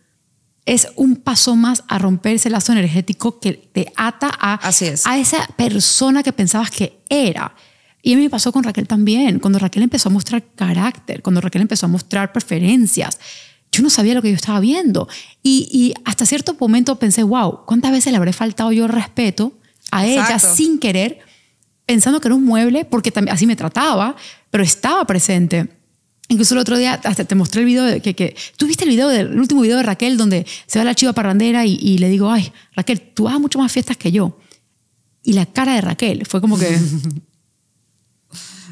es un paso más a romperse ese lazo energético que te ata a, a esa persona que pensabas que era. Y a mí me pasó con Raquel también. Cuando Raquel empezó a mostrar carácter, cuando Raquel empezó a mostrar preferencias, yo no sabía lo que yo estaba viendo. Y, hasta cierto momento pensé, wow, ¿cuántas veces le habré faltado yo respeto a ella sin querer, pensando que era un mueble, porque así me trataba, pero estaba presente? Incluso el otro día hasta te mostré el video de que, que tú viste el video del último video de Raquel donde se va la chiva parrandera y, le digo, ay, Raquel, tú vas a mucho más fiestas que yo. Y la cara de Raquel fue como que... *laughs*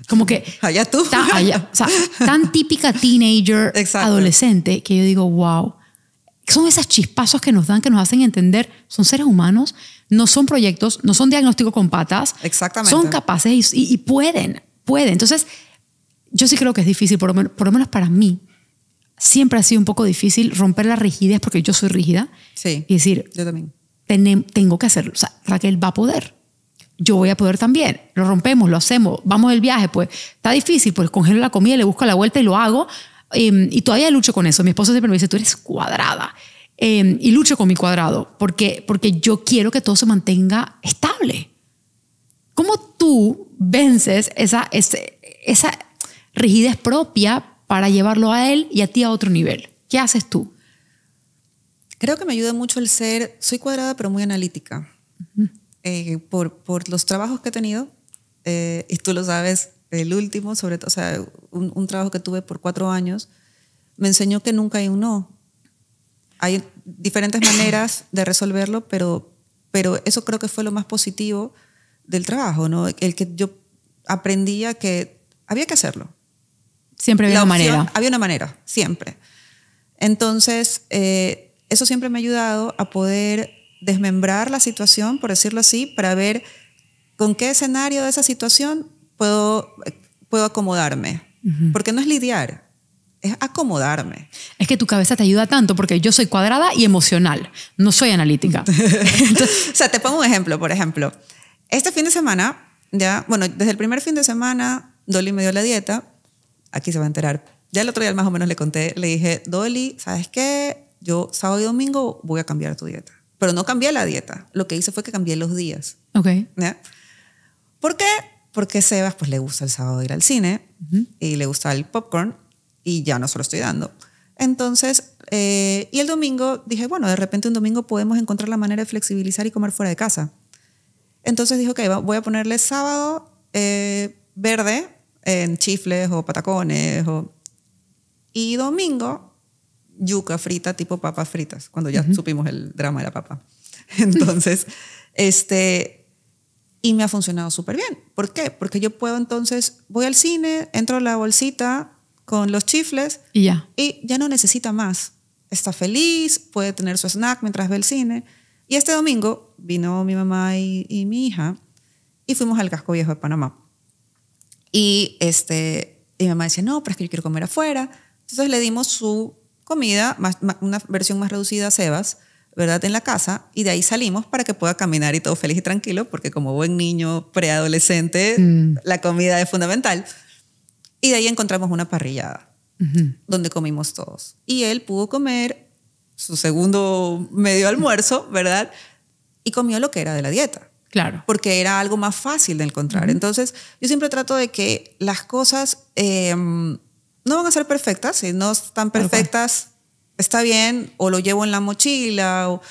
Como que... Allá tú. allá, o sea, tan típica teenager, *laughs* adolescente, que yo digo, wow. Son esas chispazos que nos dan, que nos hacen entender, son seres humanos, no son proyectos, no son diagnóstico con patas. Exactamente. Son capaces y, y pueden, pueden. Entonces, yo sí creo que es difícil, por lo, menos, para mí, siempre ha sido un poco difícil romper las rigidez, porque yo soy rígida, sí, y decir, yo también. tengo que hacerlo. O sea, Raquel va a poder. Yo voy a poder también. Lo rompemos, lo hacemos, vamos el viaje, pues está difícil, pues congelo la comida, le busco la vuelta y lo hago. Em, y todavía lucho con eso. Mi esposo siempre me dice, tú eres cuadrada. Em, y lucho con mi cuadrado, porque, porque yo quiero que todo se mantenga estable. ¿Cómo tú vences esa, esa, esa rigidez propia para llevarlo a él y a ti a otro nivel. ¿Qué haces tú? Creo que me ayuda mucho el ser, soy cuadrada pero muy analítica. Eh, por, los trabajos que he tenido, eh, y tú lo sabes, el último, sobre todo, o sea, un, trabajo que tuve por cuatro años, me enseñó que nunca hay un no. Hay diferentes *coughs* maneras de resolverlo, pero, pero eso creo que fue lo más positivo del trabajo, ¿no? El que yo aprendía que había que hacerlo. Siempre había una manera. Había una manera, siempre. Entonces, eh, eso siempre me ha ayudado a poder desmembrar la situación, por decirlo así, para ver con qué escenario de esa situación puedo, puedo acomodarme. Porque no es lidiar, es acomodarme. Es que tu cabeza te ayuda tanto porque yo soy cuadrada y emocional, no soy analítica. *laughs* o sea, te pongo un ejemplo, por ejemplo. Este fin de semana, ya, bueno, desde el primer fin de semana, Dolly me dio la dieta aquí se va a enterar. Ya el otro día más o menos le conté, le dije, Dolly, ¿sabes qué? Yo sábado y domingo voy a cambiar tu dieta. Pero no cambié la dieta. Lo que hice fue que cambié los días. Ok. ¿Por qué? Porque Sebas pues le gusta el sábado ir al cine y le gusta el popcorn y ya no se lo estoy dando. Entonces, eh, y el domingo dije, bueno, de repente un domingo podemos encontrar la manera de flexibilizar y comer fuera de casa. Entonces dijo, ok, voy a ponerle sábado eh, verde en chifles o patacones. O... Y domingo, yuca frita tipo papas fritas, cuando ya supimos el drama de la papa. *laughs* Entonces, este... Y me ha funcionado súper bien. ¿Por qué? Porque yo puedo entonces, voy al cine, entro la bolsita con los chifles y ya. Y ya no necesita más. Está feliz, puede tener su snack mientras ve el cine. Y este domingo vino mi mamá y mi hija y fuimos al casco viejo de Panamá. Y, este, y mi mamá decía, no, pero es que yo quiero comer afuera. Entonces le dimos su comida, una versión más reducida a Sebas, ¿verdad? En la casa y de ahí salimos para que pueda caminar y todo feliz y tranquilo, porque como buen niño preadolescente, mm. la comida es fundamental. Y de ahí encontramos una parrillada donde comimos todos. Y él pudo comer su segundo medio almuerzo, ¿verdad? Y comió lo que era de la dieta. Claro. Porque era algo más fácil de encontrar. Entonces, yo siempre trato de que las cosas em, no van a ser perfectas. Si no están perfectas, está bien, o lo llevo en la mochila, o,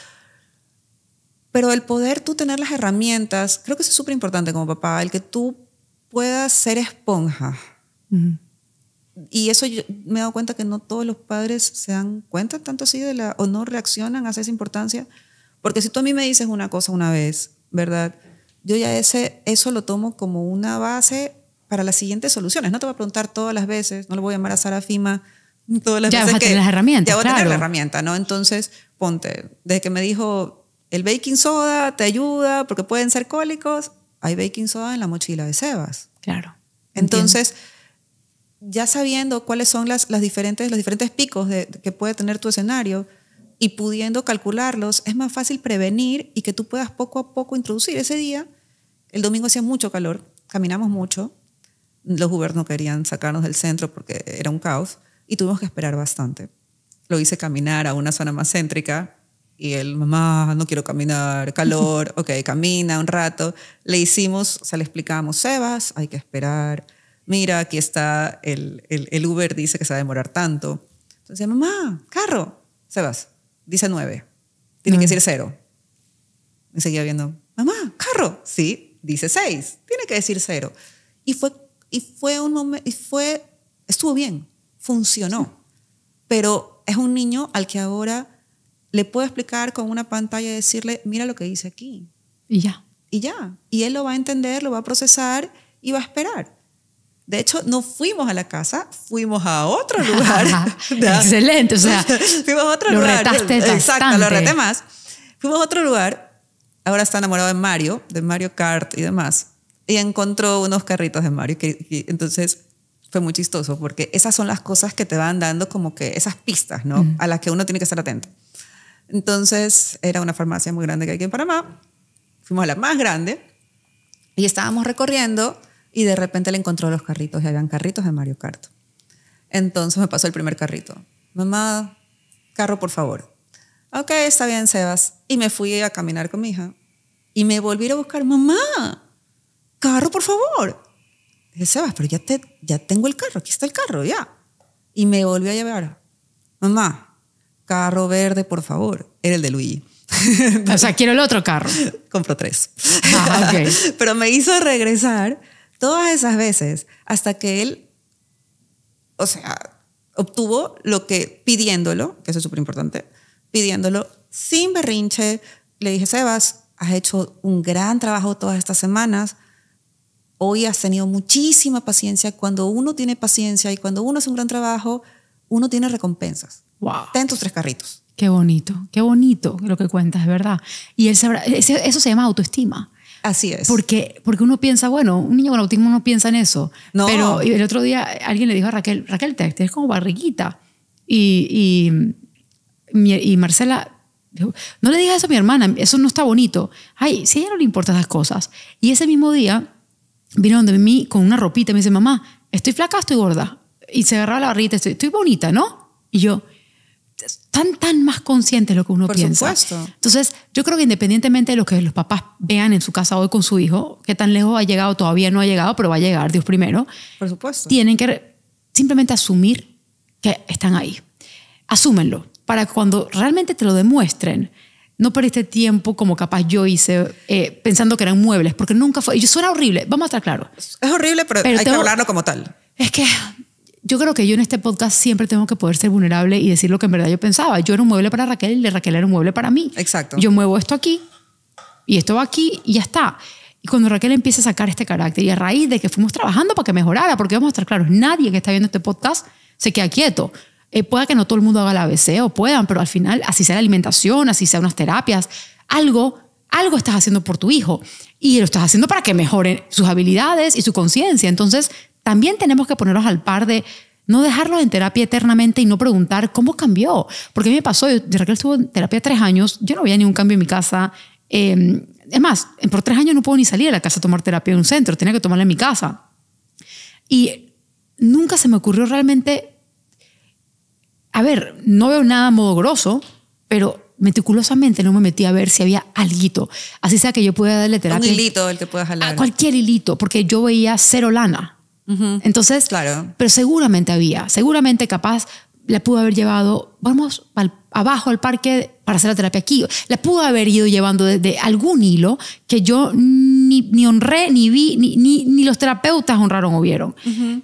pero el poder tú tener las herramientas, creo que eso es súper importante como papá, el que tú puedas ser esponja. Y eso me he dado cuenta que no todos los padres se dan cuenta tanto así de la, o no reaccionan hacia esa importancia. Porque si tú a mí me dices una cosa una vez ¿verdad? Yo ya ese, eso lo tomo como una base para las siguientes soluciones. No te voy a preguntar todas las veces, no le voy a llamar a Sarafima. Fima todas las ya veces. Vas a tener las herramientas. Ya a tener la herramienta, ¿no? Entonces, ponte, desde que me dijo, el baking soda te ayuda porque pueden ser cólicos, hay baking soda en la mochila de Sebas. Claro. Entonces, ya sabiendo cuáles son las, las diferentes, los diferentes picos de, que puede tener tu escenario, y pudiendo calcularlos, es más fácil prevenir y que tú puedas poco a poco introducir. Ese día, el domingo hacía mucho calor, caminamos mucho, los Uber no querían sacarnos del centro porque era un caos y tuvimos que esperar bastante. Lo hice caminar a una zona más céntrica y el mamá, no quiero caminar, calor, *laughs* ok, camina un rato. Le hicimos, o sea, le explicamos Sebas, hay que esperar, mira, aquí está, el, el Uber dice que se va a demorar tanto. Entonces, mamá, carro, Sebas, dice 9. Tiene que decir 0. Y seguía viendo, mamá, carro. Sí, dice seis, Tiene que decir cero. Y fue, y fue un momento, y fue, estuvo bien, funcionó. Pero es un niño al que ahora le puedo explicar con una pantalla y decirle, mira lo que dice aquí. Y ya. Y ya. Y él lo va a entender, lo va a procesar y va a esperar. De hecho, no fuimos a la casa, fuimos a otro lugar. *laughs* Excelente, o sea, *laughs* fuimos a otro lo lugar. Exacto, lo reté más. Fuimos a otro lugar. Ahora está enamorado de Mario, de Mario Kart y demás. Y encontró unos carritos de Mario. Que, entonces fue muy chistoso porque esas son las cosas que te van dando como que esas pistas, ¿no? A las que uno tiene que estar atento. Entonces era una farmacia muy grande que hay aquí en Panamá. Fuimos a la más grande y estábamos recorriendo y de repente le encontró los carritos y habían carritos de Mario Kart. Entonces me pasó el primer carrito. Mamá, carro por favor. Ok, está bien, Sebas. Y me fui a caminar con mi hija y me volví a buscar, mamá, carro por favor. dije, Sebas, pero ya, te, ya tengo el carro, aquí está el carro, ya. Y me volví a llevar, mamá, carro verde por favor. Era el de Luigi. o sea, quiero el otro carro. *laughs* compro tres. Ah, *laughs* Pero me hizo regresar Todas esas veces, hasta que él, o sea, obtuvo lo que pidiéndolo, que eso es súper importante, pidiéndolo sin berrinche, le dije, Sebas, has hecho un gran trabajo todas estas semanas, hoy has tenido muchísima paciencia, cuando uno tiene paciencia y cuando uno hace un gran trabajo, uno tiene recompensas. Wow. Ten tus tres carritos. Qué bonito, qué bonito lo que cuentas, es verdad. Y él eso se llama autoestima. Así es. Porque, porque uno piensa, bueno, un niño con autismo no piensa en eso. No. Pero el otro día alguien le dijo a Raquel, Raquel, te tienes como barriguita. Y, y, Marcela no le digas eso a mi hermana, eso no está bonito. Ay, si a ella no le importan esas cosas. Y ese mismo día vino donde mí con una ropita y me dice, mamá, estoy flaca, estoy gorda. Y se agarraba la barrita estoy, estoy bonita, ¿no? Y yo, tan, tan más conscientes de lo que uno Por piensa. Supuesto. Entonces, yo creo que independientemente de lo que los papás vean en su casa hoy con su hijo, qué tan lejos ha llegado, todavía no ha llegado, pero va a llegar, Dios primero. Por supuesto. Tienen que simplemente asumir que están ahí. Asúmenlo, para cuando realmente te lo demuestren, no este tiempo como capaz yo hice eh, pensando que eran muebles, porque nunca fue. Y eso suena horrible, vamos a estar claros. Es horrible, pero, hay que hablarlo como tal. Es que yo creo que yo en este podcast siempre tengo que poder ser vulnerable y decir lo que en verdad yo pensaba. Yo era un mueble para Raquel y Raquel era un mueble para mí. Exacto. Yo muevo esto aquí y esto va aquí y ya está. Y cuando Raquel empieza a sacar este carácter y a raíz de que fuimos trabajando para que mejorara, porque vamos a estar claros, nadie que está viendo este podcast se queda quieto. Eh, pueda que no todo el mundo haga la ABC o puedan, pero al final, así sea la alimentación, así sea unas terapias, algo, algo estás haciendo por tu hijo y lo estás haciendo para que mejoren sus habilidades y su conciencia. Entonces, también tenemos que ponernos al par de no dejarlos en terapia eternamente y no preguntar cómo cambió. Porque a mí me pasó, yo, Raquel estuvo en terapia tres años, yo no veía ningún cambio en mi casa. Em, es más, por tres años no puedo ni salir a la casa a tomar terapia en un centro, tenía que tomarla en mi casa. Y nunca se me ocurrió realmente, a ver, no veo nada modogroso, pero meticulosamente no me metí a ver si había alguito. Así sea que yo pueda darle terapia. Un hilito el que puedas hablar. A cualquier hilito, porque yo veía cero lana. Entonces, claro. pero seguramente había, seguramente capaz la pudo haber llevado, vamos abajo al parque para hacer la terapia aquí, la pudo haber ido llevando desde algún hilo que yo ni, honré, ni vi, ni, ni, los terapeutas honraron o vieron.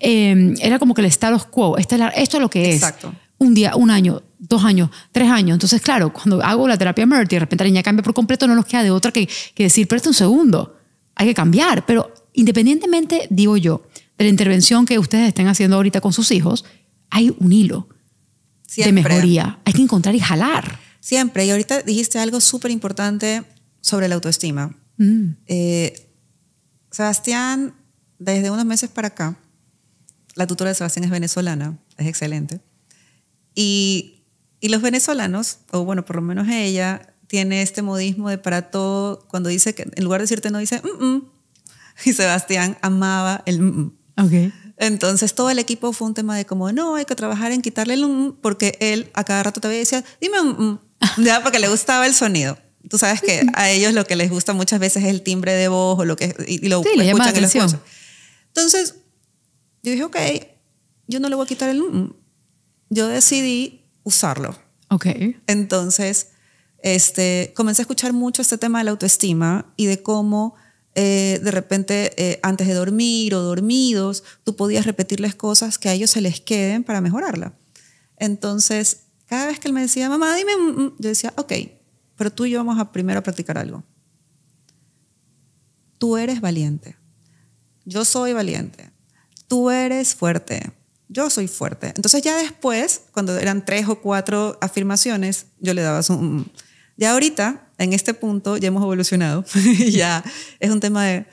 Em, era como que el status quo, esto es lo que Exacto. es. Un día, un año, dos años, tres años. Entonces, claro, cuando hago la terapia y de repente la niña cambia por completo, no nos queda de otra que, que decir, espérate un segundo, hay que cambiar. Pero independientemente, digo yo, de la intervención que ustedes estén haciendo ahorita con sus hijos, hay un hilo de mejoría. Hay que encontrar y jalar. Siempre. Y ahorita dijiste algo súper importante sobre la autoestima. Mm. Eh, Sebastián, desde unos meses para acá, la tutora de Sebastián es venezolana, es excelente. Y, y los venezolanos, o bueno, por lo menos ella, tiene este modismo de para todo, cuando dice que en lugar de decirte no, dice mm, mm. *laughs* Y Sebastián amaba el mm, mm. Okay. Entonces todo el equipo fue un tema de como, no, hay que trabajar en quitarle el um, porque él a cada rato te decía, dime un *laughs* porque le gustaba el sonido. Tú sabes que a ellos lo que les gusta muchas veces es el timbre de voz o lo que y, lo escuchan Entonces, yo dije, ok, yo no le voy a quitar el um. Yo decidí usarlo. Ok. Entonces, este, comencé a escuchar mucho este tema de la autoestima y de cómo eh, de repente eh, antes de dormir o dormidos, tú podías repetirles cosas que a ellos se les queden para mejorarla. Entonces, cada vez que él me decía, mamá, dime, mm, mm, yo decía, ok, pero tú y yo vamos a primero a practicar algo. Tú eres valiente. Yo soy valiente. Tú eres fuerte. Yo soy fuerte. Entonces ya después, cuando eran tres o cuatro afirmaciones, yo le daba un... Mm, ya ahorita en este punto ya hemos evolucionado. *laughs* ya es un tema de,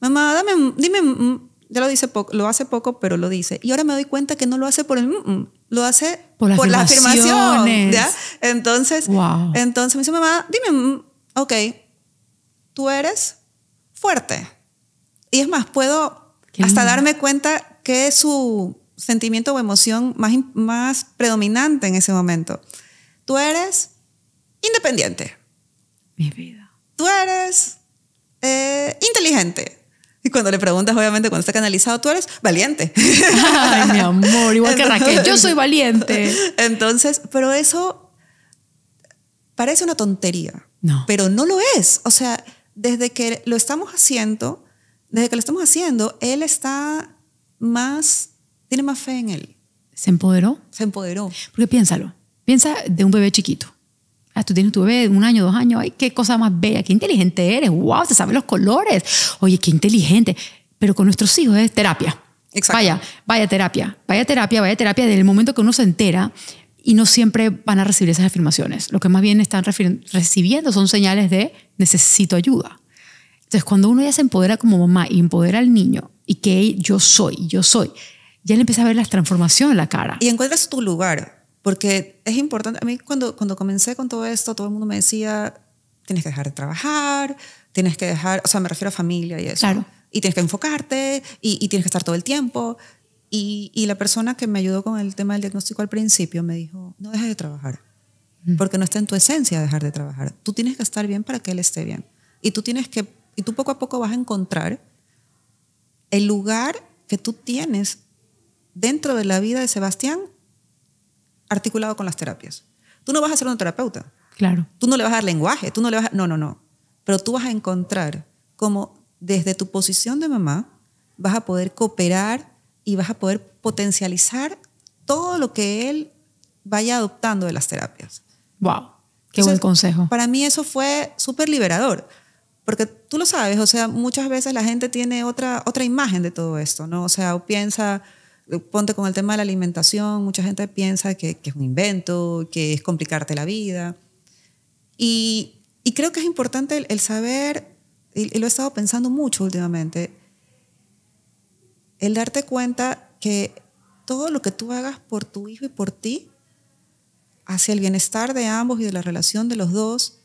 mamá, dame, dime, ya lo dice lo hace poco, pero lo dice. Y ahora me doy cuenta que no lo hace por el, mm, mm, lo hace por, las afirmaciones Entonces, entonces me dice, mamá, dime, ok, tú eres fuerte. Y es más, puedo hasta darme cuenta que es su sentimiento o emoción más, más predominante en ese momento. Tú eres independiente mi vida. Tú eres eh, inteligente. Y cuando le preguntas, obviamente, cuando está canalizado, tú eres valiente. Ay, mi amor, igual que Raquel, yo soy valiente. Entonces, pero eso parece una tontería. No. Pero no lo es. O sea, desde que lo estamos haciendo, desde que lo estamos haciendo, él está más, tiene más fe en él. ¿Se empoderó? Se empoderó. Porque piénsalo, piensa de un bebé chiquito. Ah, tú tienes tu bebé, un año, dos años, ay, qué cosa más bella, qué inteligente eres, wow, se saben los colores, oye, qué inteligente. Pero con nuestros hijos es terapia. Exacto. Vaya, vaya terapia, vaya terapia, vaya terapia. Desde el momento que uno se entera, y no siempre van a recibir esas afirmaciones. Lo que más bien están recibiendo son señales de necesito ayuda. Entonces, cuando uno ya se empodera como mamá y empodera al niño y que yo soy, yo soy, ya le empieza a ver las transformaciones en la cara. Y encuentras tu lugar. Porque es importante, a mí cuando, cuando comencé con todo esto, todo el mundo me decía, tienes que dejar de trabajar, tienes que dejar, o sea, me refiero a familia y eso. Claro. Y tienes que enfocarte y, tienes que estar todo el tiempo. Y, la persona que me ayudó con el tema del diagnóstico al principio me dijo, no dejes de trabajar, mm. porque no está en tu esencia dejar de trabajar. Tú tienes que estar bien para que él esté bien. Y tú tienes que, y tú poco a poco vas a encontrar el lugar que tú tienes dentro de la vida de Sebastián articulado con las terapias. Tú no vas a ser un terapeuta. Claro. Tú no le vas a dar lenguaje, tú no le vas a... No, no, no. Pero tú vas a encontrar cómo desde tu posición de mamá vas a poder cooperar y vas a poder potencializar todo lo que él vaya adoptando de las terapias. ¡Wow! ¡Qué buen consejo! Para mí eso fue súper liberador. Porque tú lo sabes, o sea, muchas veces la gente tiene otra, otra imagen de todo esto, ¿no? O sea, o piensa, ponte con el tema de la alimentación, mucha gente piensa que, es un invento, que es complicarte la vida. Y, creo que es importante el, saber, y, lo he estado pensando mucho últimamente, el darte cuenta que todo lo que tú hagas por tu hijo y por ti, hacia el bienestar de ambos y de la relación de los dos,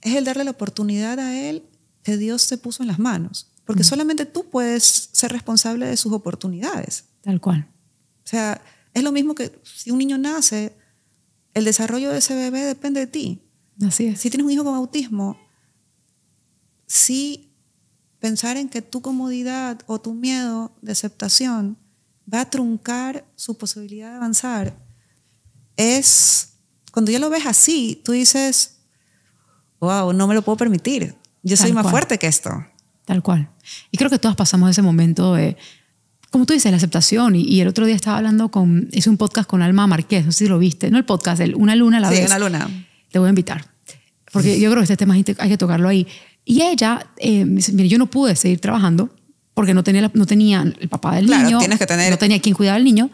es el darle la oportunidad a él que Dios te puso en las manos porque solamente tú puedes ser responsable de sus oportunidades. Tal cual. O sea, es lo mismo que si un niño nace, el desarrollo de ese bebé depende de ti. Así es. Si tienes un hijo con autismo, si pensar en que tu comodidad o tu miedo de aceptación va a truncar su posibilidad de avanzar es, cuando ya lo ves así, tú dices, wow, no me lo puedo permitir. Yo soy más fuerte que esto. Tal cual. Y creo que todas pasamos ese momento de, como tú dices, la aceptación. Y, el otro día estaba hablando con, hice un podcast con Alma Marqués, no sé si lo viste, no el podcast, de Una Luna a la vez. Sí, Una Luna. Te voy a invitar, porque yo creo que este tema hay que tocarlo ahí. Y ella, eh, mire, yo no pude seguir trabajando porque no tenía, no tenía el papá del claro, niño. Tienes que tener... No tenía quien cuidar al niño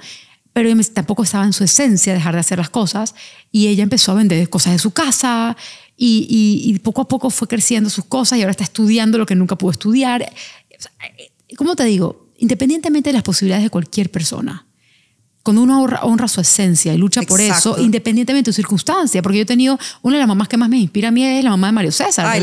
pero tampoco estaba en su esencia dejar de hacer las cosas y ella empezó a vender cosas de su casa y, poco a poco fue creciendo sus cosas y ahora está estudiando lo que nunca pudo estudiar. Eh, ¿Cómo te digo? Independientemente de las posibilidades de cualquier persona, cuando uno honra, su esencia y lucha por eso, independientemente de su circunstancia, porque yo he tenido, una de las mamás que más me inspira a mí es la mamá de Mario César.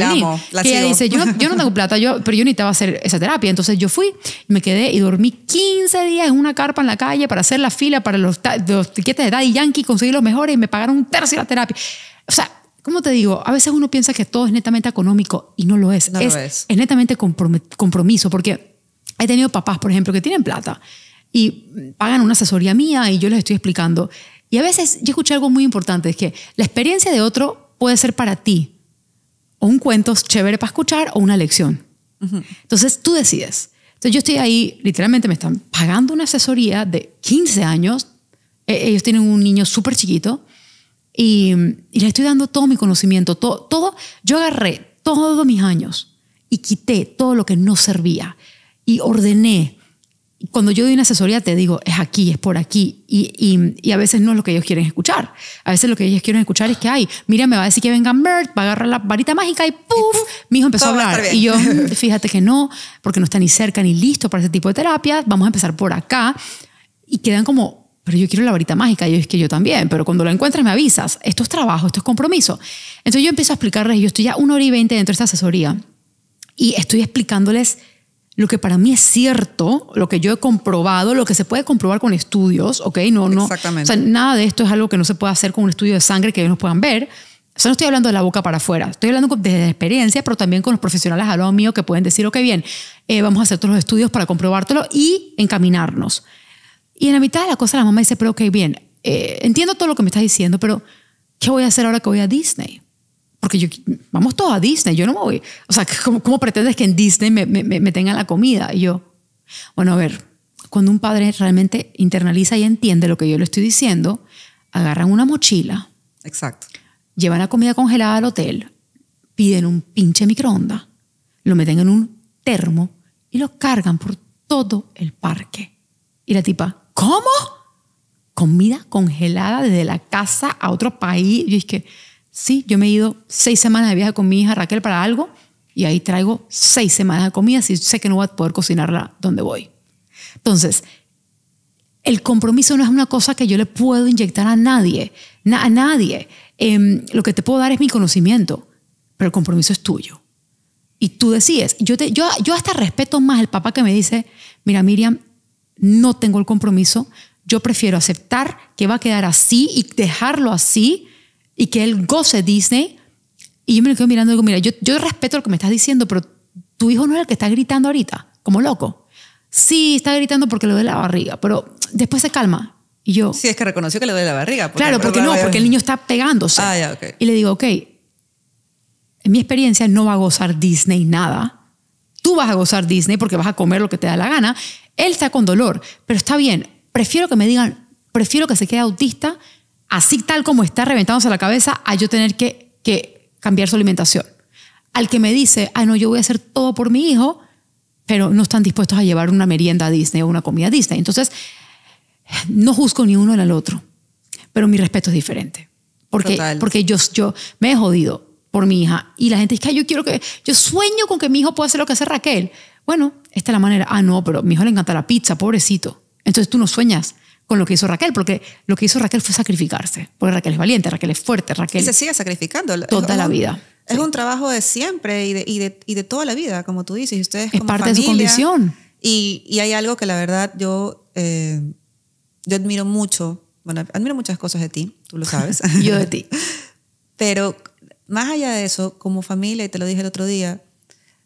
la que dice, yo no, tengo plata, yo, pero yo necesitaba hacer esa terapia. Entonces yo fui, me quedé y dormí 15 días en una carpa en la calle para hacer la fila para los, los tiquetes de Daddy Yankee, conseguir los mejores y me pagaron un tercio de la terapia. O sea, ¿cómo te digo? A veces uno piensa que todo es netamente económico y no lo es. es, netamente compromiso, porque he tenido papás, por ejemplo, que tienen plata y pagan una asesoría mía y yo les estoy explicando. Y a veces yo escuché algo muy importante, es que la experiencia de otro puede ser para ti o un cuento chévere para escuchar o una lección. Entonces tú decides. Entonces yo estoy ahí, literalmente me están pagando una asesoría de 15 años. E-, ellos tienen un niño súper chiquito y, les estoy dando todo mi conocimiento, todo, todo. Yo agarré todos mis años y quité todo lo que no servía y ordené. Cuando yo doy una asesoría te digo, es aquí, es por aquí. Y, a veces no es lo que ellos quieren escuchar. A veces lo que ellos quieren escuchar es que, hay. mira, me va a decir que venga Bert va a agarrar la varita mágica y ¡puf! Mi hijo empezó a hablar. y yo, *laughs* fíjate que no, porque no está ni cerca ni listo para ese tipo de terapias. Vamos a empezar por acá. Y quedan como pero yo quiero la varita mágica. Y yo es que yo también, pero cuando la encuentres me avisas. Esto es trabajo, esto es compromiso. Entonces yo empiezo a explicarles, yo estoy ya una hora y veinte dentro de esta asesoría y estoy explicándoles lo que para mí es cierto, lo que yo he comprobado, lo que se puede comprobar con estudios, ¿ok? No, no. Exactamente. nada de esto es algo que no se puede hacer con un estudio de sangre que ellos nos puedan ver. O sea, no estoy hablando de la boca para afuera, estoy hablando desde la experiencia, pero también con los profesionales a lo mío que pueden decir, ok, bien, eh, vamos a hacer todos los estudios para comprobártelo y encaminarnos. Y en la mitad de la cosa la mamá dice, pero ok, bien, eh, entiendo todo lo que me estás diciendo, pero ¿qué voy a hacer ahora que voy a Disney? Porque yo, vamos todos a Disney, yo no me voy. O sea, *laughs* ¿cómo, pretendes que en Disney me, tengan la comida? Y yo, bueno, a ver, cuando un padre realmente internaliza y entiende lo que yo le estoy diciendo, agarran una mochila. Exacto. Llevan la comida congelada al hotel, piden un pinche microondas, lo meten en un termo y lo cargan por todo el parque. Y la tipa, ¿Cómo? Comida congelada desde la casa a otro país. Y es que, sí, yo me he ido seis semanas de viaje con mi hija Raquel para algo y ahí traigo seis semanas de comida si sé que no voy a poder cocinarla donde voy. Entonces, el compromiso no es una cosa que yo le puedo inyectar a nadie, a nadie. Em, lo que te puedo dar es mi conocimiento, pero el compromiso es tuyo. Y tú decides, yo hasta respeto más el papá que me dice, mira Miriam, no tengo el compromiso, yo prefiero aceptar que va a quedar así y dejarlo así y que él goce Disney. Y yo me lo quedo mirando y digo, mira, yo, respeto lo que me estás diciendo, pero tu hijo no es el que está gritando ahorita, como loco. Sí, está gritando porque le duele la barriga, pero después se calma. Y yo... Sí, es que reconoció que le duele la barriga. claro, porque no, porque el niño está pegándose. Ah, ya, okay. Y le digo, ok, en mi experiencia no va a gozar Disney nada tú vas a gozar Disney porque vas a comer lo que te da la gana. Él está con dolor, pero está bien. Prefiero que me digan, prefiero que se quede autista, así tal como está reventándose la cabeza, a yo tener que, que cambiar su alimentación. Al que me dice, ah, no, yo voy a hacer todo por mi hijo, pero no están dispuestos a llevar una merienda a Disney o una comida a Disney. Entonces, no juzgo ni uno al otro, pero mi respeto es diferente. Porque, porque yo, yo me he jodido mi hija. Y la gente dice que yo quiero que, yo sueño con que mi hijo pueda hacer lo que hace Raquel. Bueno, esta es la manera. Ah, no, pero mi hijo le encanta la pizza, pobrecito. Entonces tú no sueñas con lo que hizo Raquel, porque lo que hizo Raquel fue sacrificarse. Porque Raquel es valiente, Raquel es fuerte, Raquel. Y se sigue sacrificando. Toda la vida. Es un trabajo de siempre y de, y, de, toda la vida, como tú dices. Y ustedes es parte de su condición. Y, hay algo que la verdad yo, eh, yo admiro mucho. Bueno, admiro muchas cosas de ti, tú lo sabes. *laughs* yo de ti. *laughs* Pero más allá de eso, como familia, y te lo dije el otro día,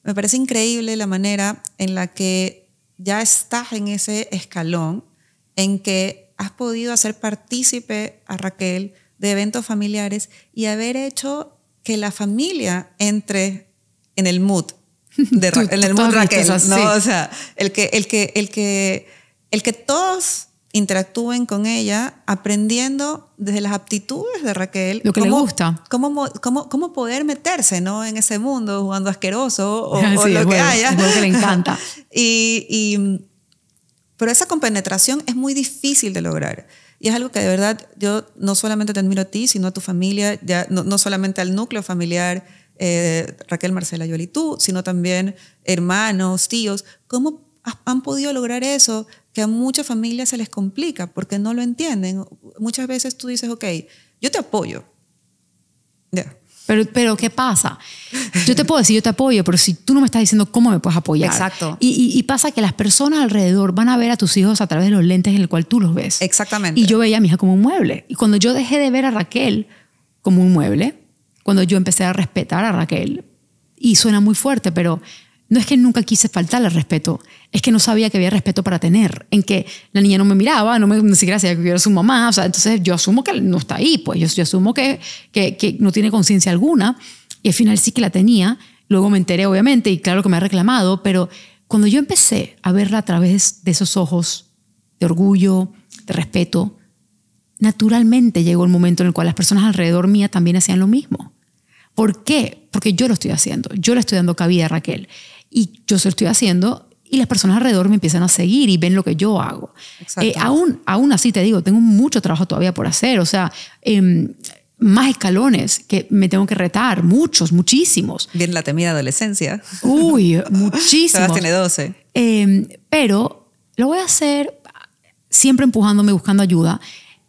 me parece increíble la manera en la que ya estás en ese escalón en que has podido hacer partícipe a Raquel de eventos familiares y haber hecho que la familia entre en el mood de en el mood Raquel, O sea, el que, el que, el que, el que todos interactúen con ella aprendiendo desde las aptitudes de Raquel. Lo que cómo, le gusta. Cómo, cómo, poder meterse ¿no? en ese mundo jugando asqueroso o, *laughs* lo que haya. Lo que le encanta. *laughs* y, pero esa compenetración es muy difícil de lograr. Y es algo que de verdad yo no solamente te admiro a ti, sino a tu familia, ya, no, solamente al núcleo familiar, eh, Raquel, Marcela, Yoli, tú, sino también hermanos, tíos. ¿Cómo han podido lograr eso que a muchas familias se les complica porque no lo entienden. Muchas veces tú dices, ok, yo te apoyo. Pero, ¿qué pasa? Yo te puedo decir, yo te apoyo, pero si tú no me estás diciendo cómo me puedes apoyar. Exacto. Y, pasa que las personas alrededor van a ver a tus hijos a través de los lentes en el cual tú los ves. Exactamente. Y yo veía a mi hija como un mueble. Y cuando yo dejé de ver a Raquel como un mueble, cuando yo empecé a respetar a Raquel, y suena muy fuerte, pero no es que nunca quise faltarle respeto, es que no sabía que había respeto para tener, en que la niña no me miraba, no me ni siquiera sabía que yo era su mamá, o sea, entonces yo asumo que no está ahí, pues yo, asumo que, que, que no tiene conciencia alguna y al final sí que la tenía, luego me enteré obviamente y claro que me ha reclamado, pero cuando yo empecé a verla a través de esos ojos de orgullo, de respeto, naturalmente llegó el momento en el cual las personas alrededor mía también hacían lo mismo. ¿Por qué? Porque yo lo estoy haciendo, yo le estoy dando cabida a Raquel y yo se lo estoy haciendo y las personas alrededor me empiezan a seguir y ven lo que yo hago. Eh, aún, aún así te digo, tengo mucho trabajo todavía por hacer, o sea, em, más escalones que me tengo que retar, muchos, muchísimos. Bien la temida adolescencia. Uy, *laughs* muchísimos. tiene 12. Em, pero lo voy a hacer siempre empujándome, buscando ayuda.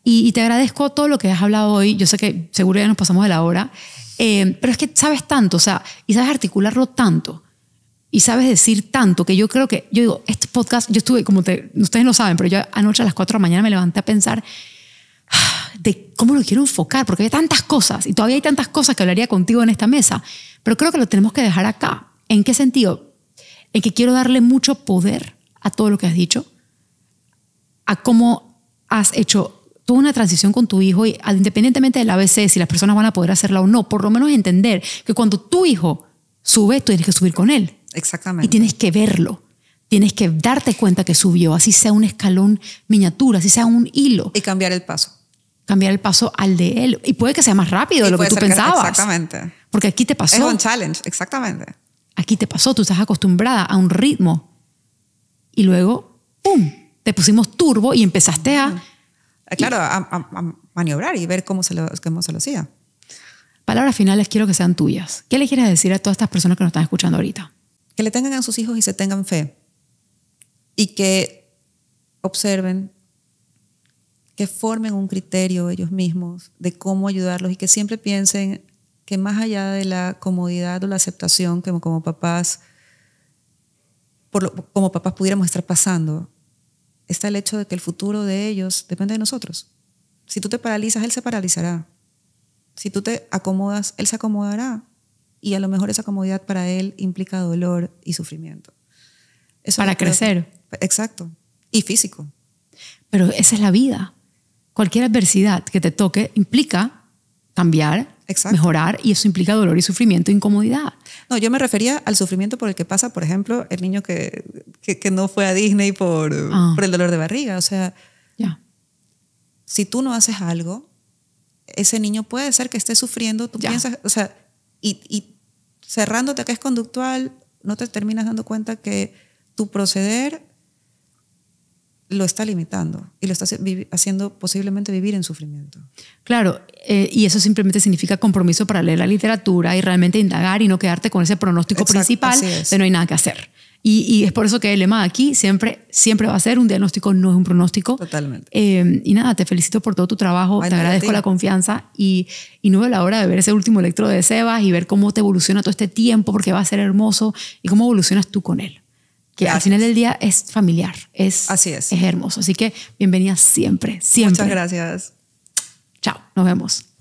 Y, y, te agradezco todo lo que has hablado hoy. Yo sé que seguro ya nos pasamos de la hora, em, pero es que sabes tanto, o sea, y sabes articularlo tanto y sabes decir tanto que yo creo que, yo digo, este podcast, yo estuve, como ustedes no saben, pero yo anoche a las 4 de la mañana me levanté a pensar ah, de cómo lo quiero enfocar, porque había tantas cosas y todavía hay tantas cosas que hablaría contigo en esta mesa, pero creo que lo tenemos que dejar acá. ¿En qué sentido? En que quiero darle mucho poder a todo lo que has dicho, a cómo has hecho toda una transición con tu hijo y independientemente del ABC, si las personas van a poder hacerla o no, por lo menos entender que cuando tu hijo sube, tú tienes que subir con él. Exactamente. Y tienes que verlo. Tienes que darte cuenta que subió, así sea un escalón miniatura, así sea un hilo. Y cambiar el paso. Cambiar el paso al de él. Y puede que sea más rápido de lo que tú pensabas. exactamente. Porque aquí te pasó. Es un challenge, exactamente. Aquí te pasó, tú estás acostumbrada a un ritmo. Y luego, ¡pum! Te pusimos turbo y empezaste a... Eh, claro, a, maniobrar y ver cómo se, cómo se lo hacía. Palabras finales quiero que sean tuyas. ¿Qué le quieres decir a todas estas personas que nos están escuchando ahorita? que le tengan a sus hijos y se tengan fe y que observen, que formen un criterio ellos mismos de cómo ayudarlos y que siempre piensen que más allá de la comodidad o la aceptación que como papás, por como papás pudiéramos estar pasando, está el hecho de que el futuro de ellos depende de nosotros. Si tú te paralizas, él se paralizará. Si tú te acomodas, él se acomodará y a lo mejor esa comodidad para él implica dolor y sufrimiento. para crecer. exacto. Y físico. Pero esa es la vida. Cualquier adversidad que te toque implica cambiar, mejorar, y eso implica dolor y sufrimiento, incomodidad. No, yo me refería al sufrimiento por el que pasa, por ejemplo, el niño que, que, no fue a Disney por, ah. por el dolor de barriga. O sea, ya si tú no haces algo, ese niño puede ser que esté sufriendo, tú piensas, o sea, y, y cerrándote que es conductual, no te terminas dando cuenta que tu proceder lo está limitando y lo está haciendo posiblemente vivir en sufrimiento. Claro, eh, y eso simplemente significa compromiso para leer la literatura y realmente indagar y no quedarte con ese pronóstico principal de no hay nada que hacer. Y, es por eso que el lema aquí siempre, siempre va a ser un diagnóstico, no es un pronóstico. Totalmente. Em, y nada, te felicito por todo tu trabajo, te agradezco la confianza y, y no veo la hora de ver ese último electro de Sebas y ver cómo te evoluciona todo este tiempo, porque va a ser hermoso y cómo evolucionas tú con él. Que al final del día es familiar, es, Así es. es hermoso. Así que bienvenida siempre, siempre. Muchas gracias. Chao, nos vemos.